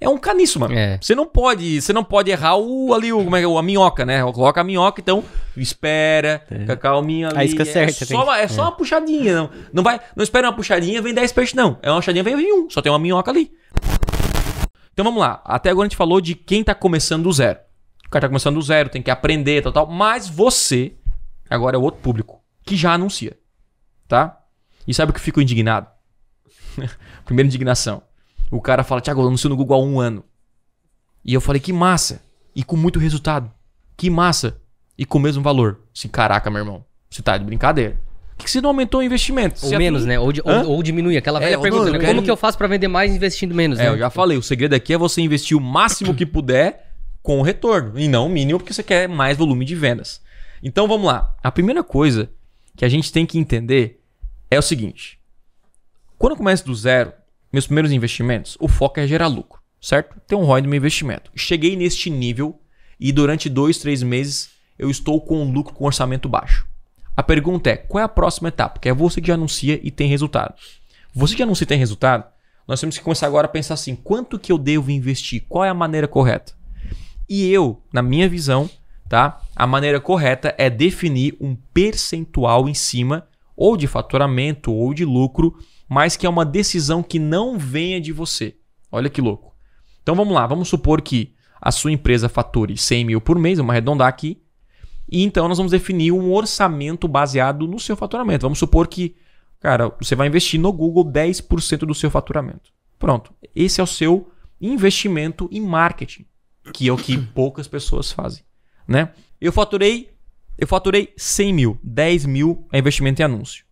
é um caniço, mano. É. Você não pode, você não pode errar o ali o, como é, é a minhoca, né? Coloca a minhoca, então espera, é. calminha ali. A isca é Só uma, é só, é. uma puxadinha, não, não vai, não espera uma puxadinha, vem 10 peixes não. É uma puxadinha, vem um, só tem uma minhoca ali. Então vamos lá. Até agora a gente falou de quem está começando do zero. O cara está começando do zero, tem que aprender, tal, tal. Mas você, agora é o outro público, que já anuncia. Tá? E sabe o que eu fico indignado? [LAUGHS] Primeira indignação. O cara fala, Tiago, eu anuncio no Google há um ano. E eu falei, que massa. E com muito resultado. Que massa. E com o mesmo valor. Assim, caraca, meu irmão. Você tá de brincadeira que se não aumentou o investimento. Ou menos, né? Ou, ou, ou, diminui. Aquela velha é, pergunta, não, né? como quero... que eu faço para vender mais investindo menos? É, né? eu já falei, o segredo aqui é você investir o máximo que puder com o retorno, e não o mínimo, porque você quer mais volume de vendas. Então vamos lá. A primeira coisa que a gente tem que entender é o seguinte: quando eu começo do zero, meus primeiros investimentos, o foco é gerar lucro, certo? Tem um ROI do meu investimento. Cheguei neste nível e durante dois, três meses eu estou com um lucro com orçamento baixo. A pergunta é: qual é a próxima etapa? Que é você que já anuncia e tem resultado. Você que anuncia e tem resultado, nós temos que começar agora a pensar assim: quanto que eu devo investir? Qual é a maneira correta? E eu, na minha visão, tá? A maneira correta é definir um percentual em cima ou de faturamento ou de lucro, mas que é uma decisão que não venha de você. Olha que louco. Então vamos lá, vamos supor que a sua empresa fature 100 mil por mês, vamos arredondar aqui, e então nós vamos definir um orçamento baseado no seu faturamento. Vamos supor que, cara, você vai investir no Google 10% do seu faturamento. Pronto. Esse é o seu investimento em marketing, que é o que [COUGHS] poucas pessoas fazem, né? Eu faturei, eu faturei 100 mil, 10 mil é investimento em anúncio.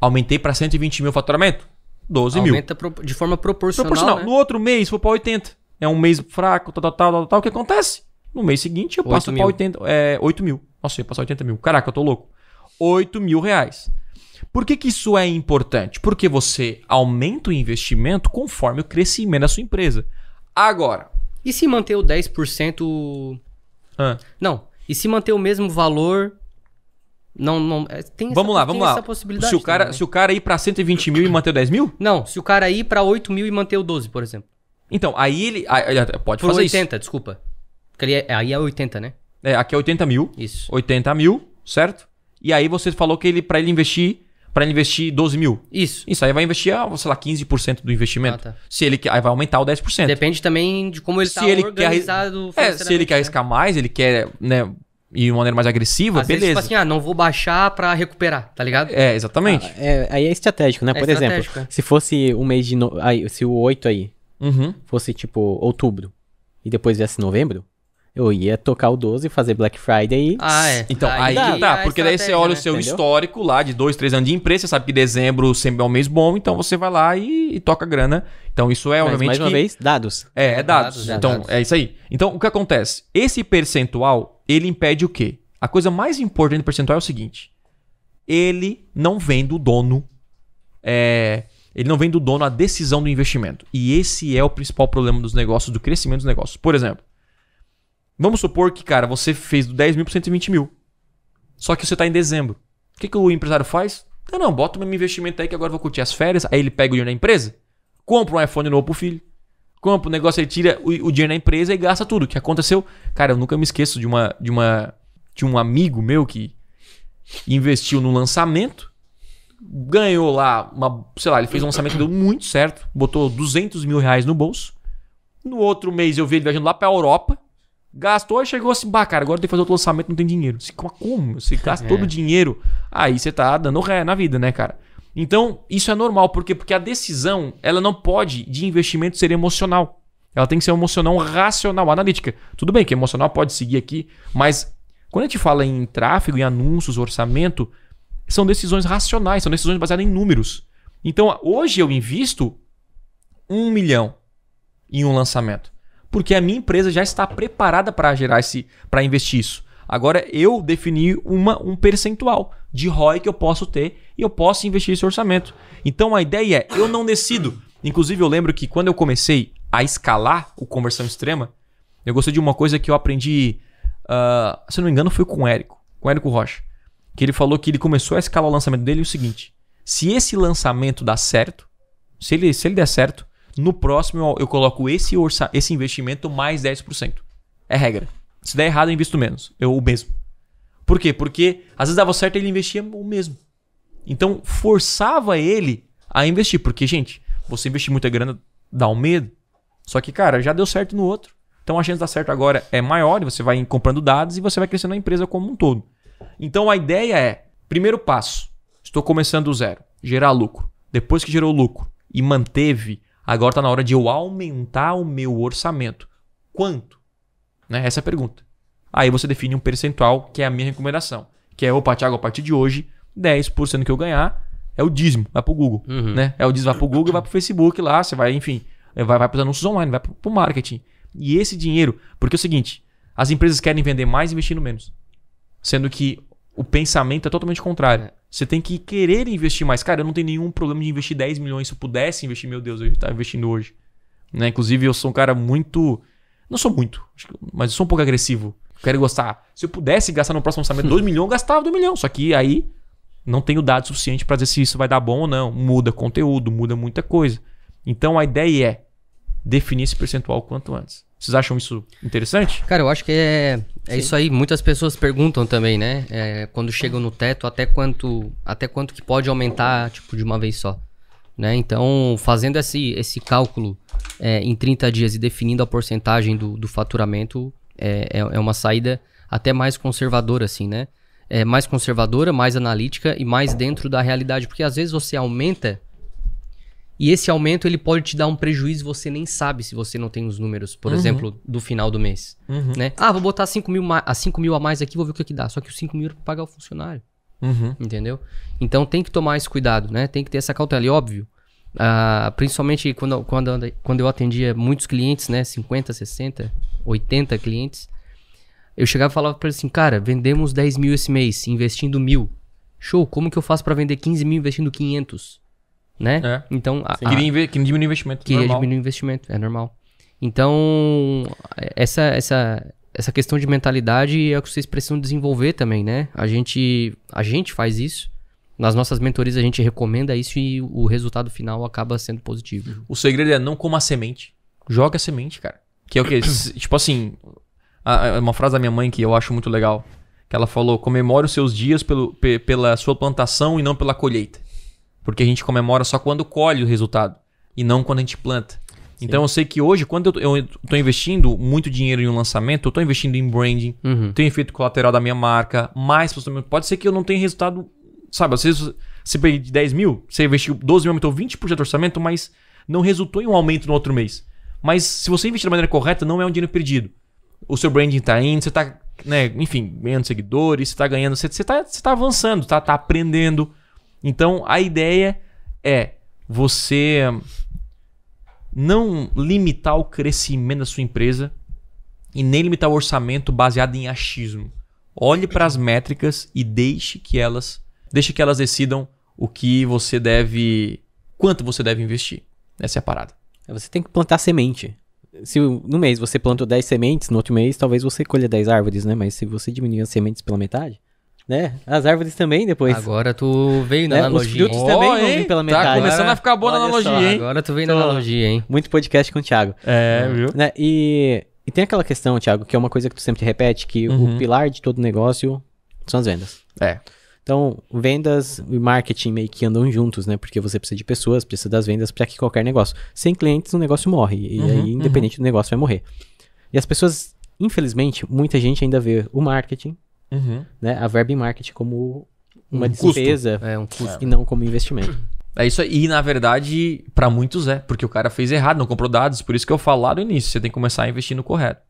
Aumentei para 120 mil faturamento, 12 Aumenta mil. Aumenta de forma proporcional. Proporcional. Né? No outro mês foi para 80. É um mês fraco, tal, tal, tal, tal, tal. O que acontece? No mês seguinte eu 8 passo pra 80, é, 8 mil. Nossa, eu ia passar 80 mil. Caraca, eu tô louco. 8 mil reais. Por que, que isso é importante? Porque você aumenta o investimento conforme o crescimento da sua empresa. Agora. E se manter o 10%. Ah. Não. E se manter o mesmo valor. Não, não. É, tem essa, vamos lá, vamos lá. se, o cara, né? se o cara ir pra 120 mil e manter o 10 mil? Não, se o cara ir pra 8 mil e manter o 12, por exemplo. Então, aí ele. Aí, pode Por fazer 80, isso. desculpa. É, aí é 80, né? É, aqui é 80 mil. Isso. 80 mil, certo? E aí você falou que ele para ele investir para investir 12 mil. Isso. Isso aí vai investir, ah, sei lá, 15% do investimento. Ah, tá. Se ele aí vai aumentar o 10%. Depende também de como ele está organizado. Quer, é, se ele quer né? arriscar mais, ele quer, né, ir de uma maneira mais agressiva, Às beleza. Vezes, tipo assim, ah, não vou baixar para recuperar, tá ligado? É, exatamente. Ah, é, aí é estratégico, né? É Por estratégico, exemplo, é. se fosse o mês de no... aí, se o 8 aí uhum. fosse tipo outubro e depois viesse novembro, eu ia tocar o 12, fazer Black Friday e. Ah, é. Então, aí, aí tá, é porque daí você olha né? o seu Entendeu? histórico lá de dois, três anos de imprensa, sabe que dezembro sempre é um mês bom, então você vai lá e, e toca grana. Então, isso é, Mas, obviamente. Mais uma que... vez, dados. É, é dados. dados então, dados. é isso aí. Então, o que acontece? Esse percentual, ele impede o quê? A coisa mais importante do percentual é o seguinte: ele não vem do dono. É, ele não vem do dono a decisão do investimento. E esse é o principal problema dos negócios, do crescimento dos negócios. Por exemplo. Vamos supor que, cara, você fez do 10 mil para 120 mil. Só que você está em dezembro. O que, que o empresário faz? Não, não, bota o meu investimento aí que agora eu vou curtir as férias. Aí ele pega o dinheiro da empresa, compra um iPhone novo pro filho. Compra o um negócio, ele tira o, o dinheiro da empresa e gasta tudo. O que aconteceu? Cara, eu nunca me esqueço de uma de uma de um amigo meu que investiu no lançamento, ganhou lá uma, sei lá, ele fez um lançamento que deu muito certo, botou 200 mil reais no bolso. No outro mês eu vi ele viajando lá pra Europa, Gastou e chegou assim, bah, cara, agora tem que fazer outro lançamento, não tem dinheiro. Você, como? Você gasta é. todo o é. dinheiro, aí você tá dando ré na vida, né, cara? Então, isso é normal, por quê? Porque a decisão, ela não pode, de investimento, ser emocional. Ela tem que ser emocional racional, analítica. Tudo bem que emocional pode seguir aqui, mas quando a gente fala em tráfego, em anúncios, orçamento, são decisões racionais, são decisões baseadas em números. Então, hoje eu invisto um milhão em um lançamento porque a minha empresa já está preparada para gerar esse, para investir isso. Agora eu defini uma, um percentual de ROI que eu posso ter e eu posso investir esse orçamento. Então a ideia é, eu não decido. Inclusive eu lembro que quando eu comecei a escalar o conversão extrema, eu gostei de uma coisa que eu aprendi, uh, se não me engano, foi com o Érico, com o Érico Rocha, que ele falou que ele começou a escalar o lançamento dele o seguinte: se esse lançamento dá certo, se ele, se ele der certo, no próximo eu, coloco esse, orça, esse investimento mais 10%. É regra. Se der errado, eu invisto menos. Eu o mesmo. Por quê? Porque às vezes dava certo ele investia o mesmo. Então forçava ele a investir. Porque, gente, você investir muita grana dá um medo. Só que, cara, já deu certo no outro. Então a chance de dar certo agora é maior, você vai comprando dados e você vai crescendo a empresa como um todo. Então a ideia é: primeiro passo, estou começando do zero, gerar lucro. Depois que gerou lucro e manteve Agora está na hora de eu aumentar o meu orçamento. Quanto? Né? Essa é a pergunta. Aí você define um percentual, que é a minha recomendação. Que é, opa, Thiago, a partir de hoje, 10% que eu ganhar é o dízimo, vai pro Google. Uhum. Né? É o dízimo, vai pro Google, vai pro Facebook lá, você vai, enfim, é, vai, vai os anúncios online, vai pro, o marketing. E esse dinheiro, porque é o seguinte, as empresas querem vender mais investindo menos. Sendo que o pensamento é totalmente contrário. Você tem que querer investir mais. Cara, eu não tenho nenhum problema de investir 10 milhões. Se eu pudesse investir, meu Deus, eu estar investindo hoje. Né? Inclusive, eu sou um cara muito. Não sou muito, mas eu sou um pouco agressivo. quero gostar Se eu pudesse gastar no próximo orçamento 2 [LAUGHS] milhões, eu gastava 2 milhões. Só que aí não tenho dados suficientes para dizer se isso vai dar bom ou não. Muda conteúdo, muda muita coisa. Então a ideia é definir esse percentual quanto antes. Vocês acham isso interessante? Cara, eu acho que é, é isso aí. Muitas pessoas perguntam também, né? É, quando chegam no teto, até quanto, até quanto que pode aumentar, tipo, de uma vez só. Né? Então, fazendo esse, esse cálculo é, em 30 dias e definindo a porcentagem do, do faturamento, é, é, é, uma saída até mais conservadora, assim, né? É mais conservadora, mais analítica e mais dentro da realidade. Porque às vezes você aumenta e esse aumento ele pode te dar um prejuízo, você nem sabe se você não tem os números, por uhum. exemplo, do final do mês. Uhum. Né? Ah, vou botar 5 mil, a 5 ah, mil a mais aqui, vou ver o que, que dá. Só que os 5 mil é pra pagar o funcionário. Uhum. Entendeu? Então tem que tomar esse cuidado, né? Tem que ter essa cautela. E óbvio, uh, principalmente quando, quando, quando eu atendia muitos clientes, né? 50, 60, 80 clientes. Eu chegava e falava para eles assim, cara, vendemos 10 mil esse mês, investindo mil. Show, como que eu faço para vender 15 mil investindo 500? né? É. Então, a, queria, queria diminuir o investimento. Queria normal. diminuir o investimento, é normal. Então, essa, essa, essa questão de mentalidade é o que vocês precisam desenvolver também, né? A gente, a gente faz isso. Nas nossas mentorias a gente recomenda isso e o resultado final acaba sendo positivo. O segredo é não coma a semente. Joga a semente, cara. Que é o que? [COUGHS] tipo assim, a, uma frase da minha mãe que eu acho muito legal. Que ela falou: comemore os seus dias pelo, pela sua plantação e não pela colheita. Porque a gente comemora só quando colhe o resultado e não quando a gente planta. Sim. Então eu sei que hoje, quando eu estou investindo muito dinheiro em um lançamento, eu estou investindo em branding, uhum. tenho efeito colateral da minha marca, mais Pode ser que eu não tenha resultado. Sabe, às vezes você perde 10 mil, você investiu 12 mil, aumentou 20% de orçamento, mas não resultou em um aumento no outro mês. Mas se você investir da maneira correta, não é um dinheiro perdido. O seu branding está indo, você está, né, enfim, ganhando seguidores, você está ganhando, você está você tá avançando, está tá aprendendo. Então a ideia é você não limitar o crescimento da sua empresa e nem limitar o orçamento baseado em achismo. Olhe para as métricas e deixe que elas, deixe que elas decidam o que você deve, quanto você deve investir. Essa é a parada. É, você tem que plantar semente. Se no mês você plantou 10 sementes, no outro mês talvez você colha 10 árvores, né? Mas se você diminuir as sementes pela metade, né? As árvores também depois. Agora tu veio né? na né? analogia. Os frutos também vão vir pela tá metade. Tá começando Agora, a ficar boa na analogia, hein? Agora tu veio na analogia, hein? Muito podcast com o Thiago. É, é. viu? Né? E, e tem aquela questão, Thiago, que é uma coisa que tu sempre repete, que uhum. o pilar de todo negócio são as vendas. É. Então, vendas e marketing meio que andam juntos, né? Porque você precisa de pessoas, precisa das vendas para que qualquer negócio. Sem clientes, o um negócio morre. E uhum, aí, uhum. independente uhum. do negócio, vai morrer. E as pessoas, infelizmente, muita gente ainda vê o marketing uhum. né, a verba em marketing como uma um despesa custo. É, um custo. e não como investimento. É isso aí. E na verdade, para muitos é, porque o cara fez errado, não comprou dados. Por isso que eu falo lá no início, você tem que começar a investir no correto.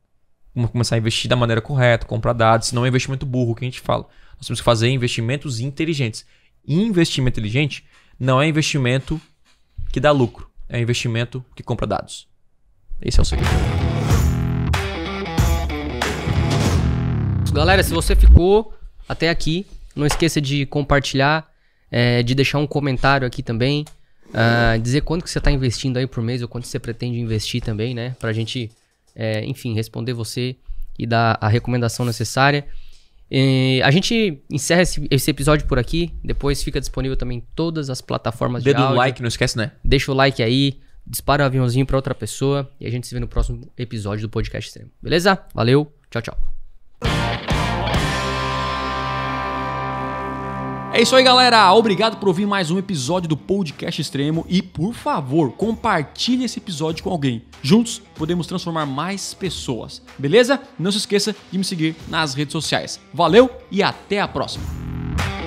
Começar a investir da maneira correta, comprar dados, senão é investimento burro que a gente fala. Nós temos que fazer investimentos inteligentes. Investimento inteligente não é investimento que dá lucro, é investimento que compra dados. Esse é o segredo. Galera, se você ficou até aqui, não esqueça de compartilhar, é, de deixar um comentário aqui também. Uh, dizer quanto que você está investindo aí por mês ou quanto você pretende investir também, né? Pra gente, é, enfim, responder você e dar a recomendação necessária. E a gente encerra esse, esse, episódio por aqui. Depois fica disponível também em todas as plataformas Dedo de áudio. like, não esquece, né? Deixa o like aí, dispara o um aviãozinho para outra pessoa e a gente se vê no próximo episódio do Podcast Extremo. Beleza? Valeu, tchau, tchau. É isso aí, galera. Obrigado por ouvir mais um episódio do Podcast Extremo e, por favor, compartilhe esse episódio com alguém. Juntos podemos transformar mais pessoas. Beleza? Não se esqueça de me seguir nas redes sociais. Valeu e até a próxima.